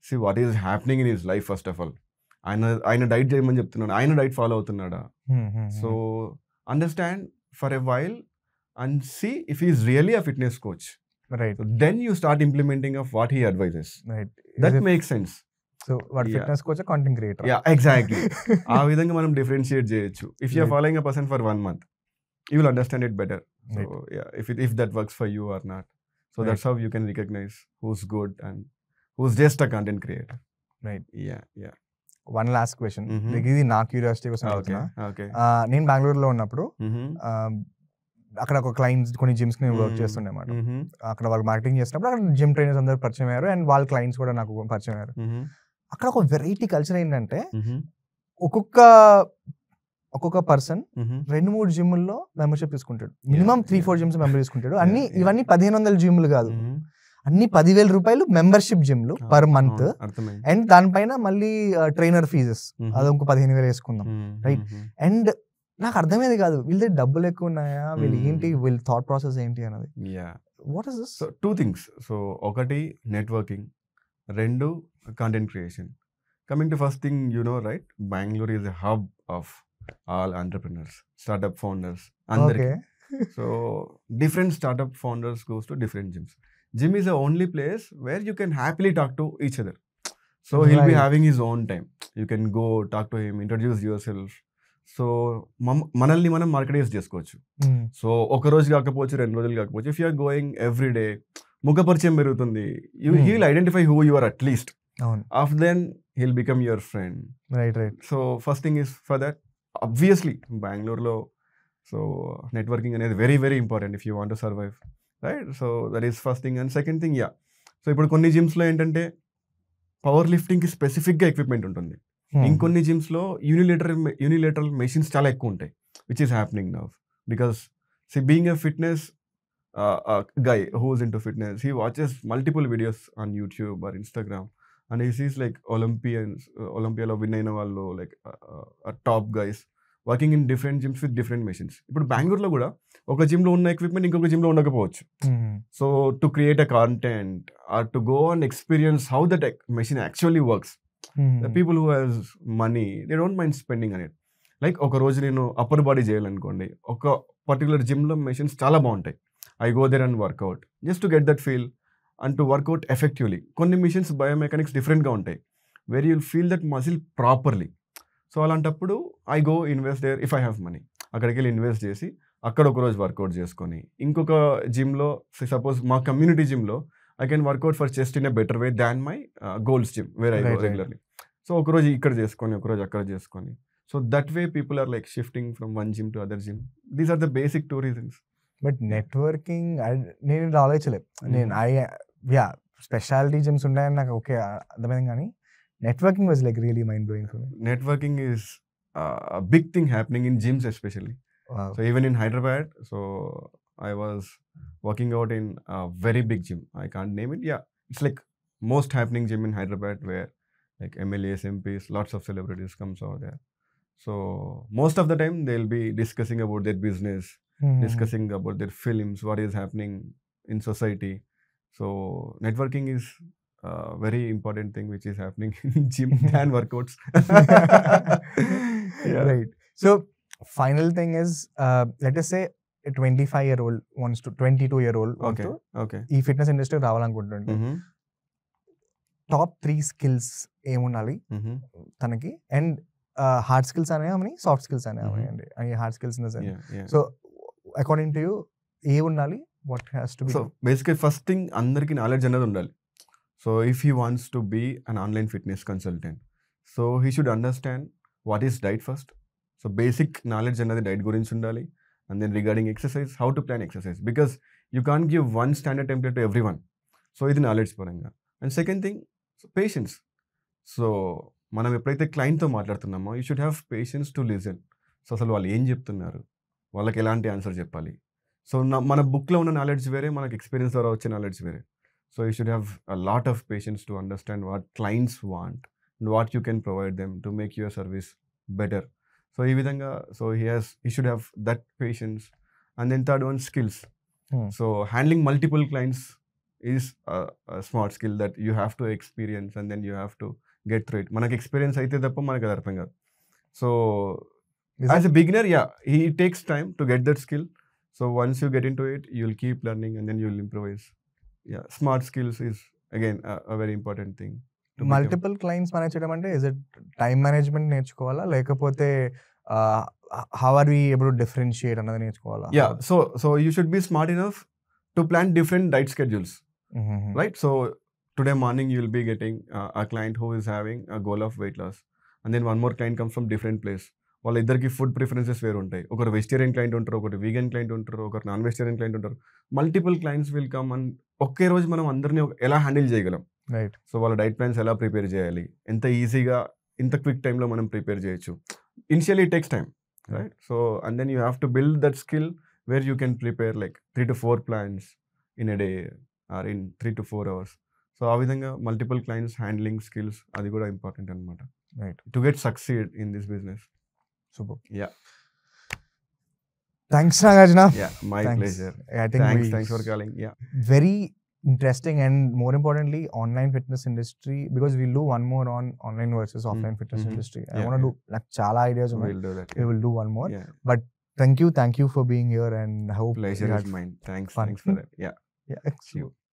see what is happening in his life first of all ఆయన ఆయన diet చేయమని చెప్తున్నాడు ఆయన డైట్ ఫాలో అవుతున్నాడా so understand for a while and see if is really a fitness coach right then you start implementing of what he advises right that make sense so వాడు fitness coach content creator yeah exactly ఆ విధంగా మనం differentiate చేయొచ్చు if you are following a person for one month you will understand it better if if that works for you or not so that's how you can recognise who's good and who's just a content creator right yeah yeah one last question ఇది నా curiosity కోసం నేను బెంగళూరులో ఉన్నప్పుడు mm-hmm. అక్కడ ఒక clients కొన్ని gyms నేను వర్క్ mm-hmm. చేస్తుండేమాట mm-hmm. అక్కడ వాళ్ళు మార్కెటింగ్ చేసినప్పుడు అక్కడ జిమ్ ట్రైనర్స్ అందరూ పరిచయం అయ్యారు అండ్ వాళ్ళ క్లయింట్స్ కూడా నాకు పరిచయం అయ్యారు అక్కడ ఒక వెరైటీ కల్చర్ ఏంటంటే ఒక్కొక్క ఒక్కొక్క పర్సన్ రెండు మూడు జిమ్ముల్లో మెంబర్షిప్ తీసుకుంటాడు minimum three four gyms member తీసుకుంటాడు అన్ని ఇవన్నీ పదిహేను వందల జిమ్లు కాదు అన్ని పదివేల రూపాయలు మెంబర్షిప్ జిమ్లు పర్ మంత్ అండ్ దానిపైన మళ్ళీ ట్రైనర్ ఫీజెస్ అది ఇంకో పదిహేను వేలు వేసుకుందాం రైట్ అండ్ నాకు అర్థమయ్యేది కాదు వీళ్ళ డబ్బులు ఎక్కువ ఉన్నాయా వీళ్ళు ఏంటి వీళ్ళ థాట్ ప్రాసెస్ ఏంటి అన్నది what is two things so ఒకటి నెట్వర్కింగ్ రెండు content creation. Coming to first thing, you know, right? Bangalore is a hub of all entrepreneurs, startup founders. Okay. so different startup founders goes to different gyms. Gym is the only place where you can happily talk to each other. So he'll right. be having his own time. You can go talk to him, introduce yourself. So మనల్ని మనం మార్కెటైజ్ చేసుకోవచ్చు so ఒక రోజు కాకపోవచ్చు రెండు రోజులు కాకపోవచ్చు if you're going every day ముఖపరిచయం పెరుగుతుంది you he'll identify who you are at least అవును of then he'll become your friend right right so first thing is for that obviously బెంగళూరులో సో నెట్వర్కింగ్ అనేది very very important if you want to survive right so that is first thing and second thing yeah so ఇప్పుడు కొన్ని జిమ్స్లో ఏంటంటే power లిఫ్టింగ్కి స్పెసిఫిక్గా equipment ఉంటుంది ఇంకొన్ని జిమ్స్లో unilateral unilateral machines చాలా ఎక్కువ ఉంటాయి which is happening now because see being a fitness guy who's in to fitness he watches multiple videos on YouTube or Instagram and he sees like Olympians ఒలింపియాలో win అయిన వాళ్ళు like top guys working in different gyms with different machines ఇప్పుడు బెంగళూరులో కూడా ఒక జిమ్లో ఉన్న equipment ఇంకొక జిమ్లో ఉండకపోవచ్చు so to create a content or to go and experience how that machine actually works the people who has money they don't mind spending అనేది లైక్ ఒక రోజు నేను అప్పర్ బాడీ చేయాలనుకోండి ఒక పర్టికులర్ జిమ్లో మెషిన్స్ చాలా బాగుంటాయి I go there and work out just to get that feel and to work out effectively కొన్ని machines biomechanics డిఫరెంట్గా ఉంటాయి where you'll feel that muscle properly so అలాంటప్పుడు I go invest there if I have money అక్కడికి వెళ్ళి invest చేసి అక్కడ ఒకరోజు work out చేసుకొని ఇంకొక జిమ్లో సపోజ్ మా కమ్యూనిటీ జిమ్లో I can work out for chest in a better way than my Gold's Gym where I regularly so ఒకరోజు ఇక్కడ చేసుకొని ఒకరోజు అక్కడ చేసుకొని so that way people are like shifting from one gym to other gym these are the basic two reasons but networking నేను ఆలోచలేదు నేను I hmm. Yeah speciality gyms ఉన్నాయని నాకు ఓకే అర్థమైంది కానీ networking was like really mind blowing for networking is big thing happening in gyms especially so even in Hyderabad so I was working out in very big gym I can't name it yeah it's like most happening gym in Hyderabad where like MLAs MPs lots of celebrities comes out there so most of the time they will be discussing about their business discussing about their films what is happening in society so networking is uh, very important thing which is happening in gym and workouts. yeah. Right. So final thing is, uh, let us say a 25 year old wants to 22 year old wants okay. to okay. ఈ fitness industry skills top three skills ఏముండాలి mm-hmm. తనకి and hard skills అనేవి soft skills అనేవి అండి hard skills so according to you ఏ ఉండాలి what has to so basically first thing అందరికీ knowledge అనేది ఉండాలి so if he wants to be an online fitness consultant so he should understand what is diet first so basic knowledge అనేది diet గురించి ఉండాలి and then regarding exercise how to plan exercise because you can give one standard template to every one so ఇది knowledge పరంగా and second thing patience so మనం ఎప్పుడైతే క్లయింట్తో మాట్లాడుతున్నామో you should have patience to listen so అసలు వాళ్ళు ఏం చెప్తున్నారు వాళ్ళకి ఎలాంటి ఆన్సర్ చెప్పాలి సో మన బుక్లో ఉన్న నాలెడ్జ్ వేరే మనకు ఎక్స్పీరియన్స్ ద్వారా వచ్చే నాలెడ్జ్ వేరే so you should have a lot of patience to understand what clients want and what you can provide them to make your service better so ఈ విధంగా so he has he should have that patience and then third one skills so handling multiple clients is smart skill that you have to experience and then you have to get through it మనకు experience అయితే తప్ప మనకు అది అర్థం కాదు so as a beginner yeah he takes time to get that skill so once you get into it, you'll keep learning and then you'll improvise. Yeah, smart skills is again a, a very important thing. Multiple clients manage చేయడం అంటే is it time management నేర్చుకోవాలా లేకపోతే how are we able differentiate అన్నది నేర్చుకోవాలా yeah so so you should be smart enough to plan different diet schedules right so today morning you will be getting a client who is having a goal of weight loss and then one more client comes from different place వాళ్ళ food preferences వేరు ఉంటాయి ఒకరు vegetarian client ఉంటారు ఒకరు vegan client ఉంటారు ఒకరు non vegetarian client ఉంటారు multiple clients will come and ఒకే రోజు మనం అందరినీ ఎలా హ్యాండిల్ చేయగలం రైట్ సో వాళ్ళ డైట్ ప్లాన్స్ ఎలా ప్రిపేర్ చేయాలి ఎంత ఈజీగా ఇంత క్విక్ టైంలో మనం ప్రిపేర్ చేయొచ్చు initially takes time right so and then you have to build that skill where you can prepare like three to four plans in a day or in three to four hours so ఆ విధంగా multiple clients handling skills అది కూడా important అనమాట right to get succeed in this business Yeah. Thanks, Nagarjuna. Yeah, my thanks. pleasure. I think thanks, thanks for calling. Yeah. Very interesting and more importantly, online fitness industry because we'll do one more on online versus hmm. offline mm. fitness mm -hmm. industry. I want to yeah. do like chala ideas. We'll do that. We will do one more. Yeah. But thank you, thank you for being here and I hope pleasure is mine. Thanks, fun. thanks for that. Yeah. Yeah, excellent.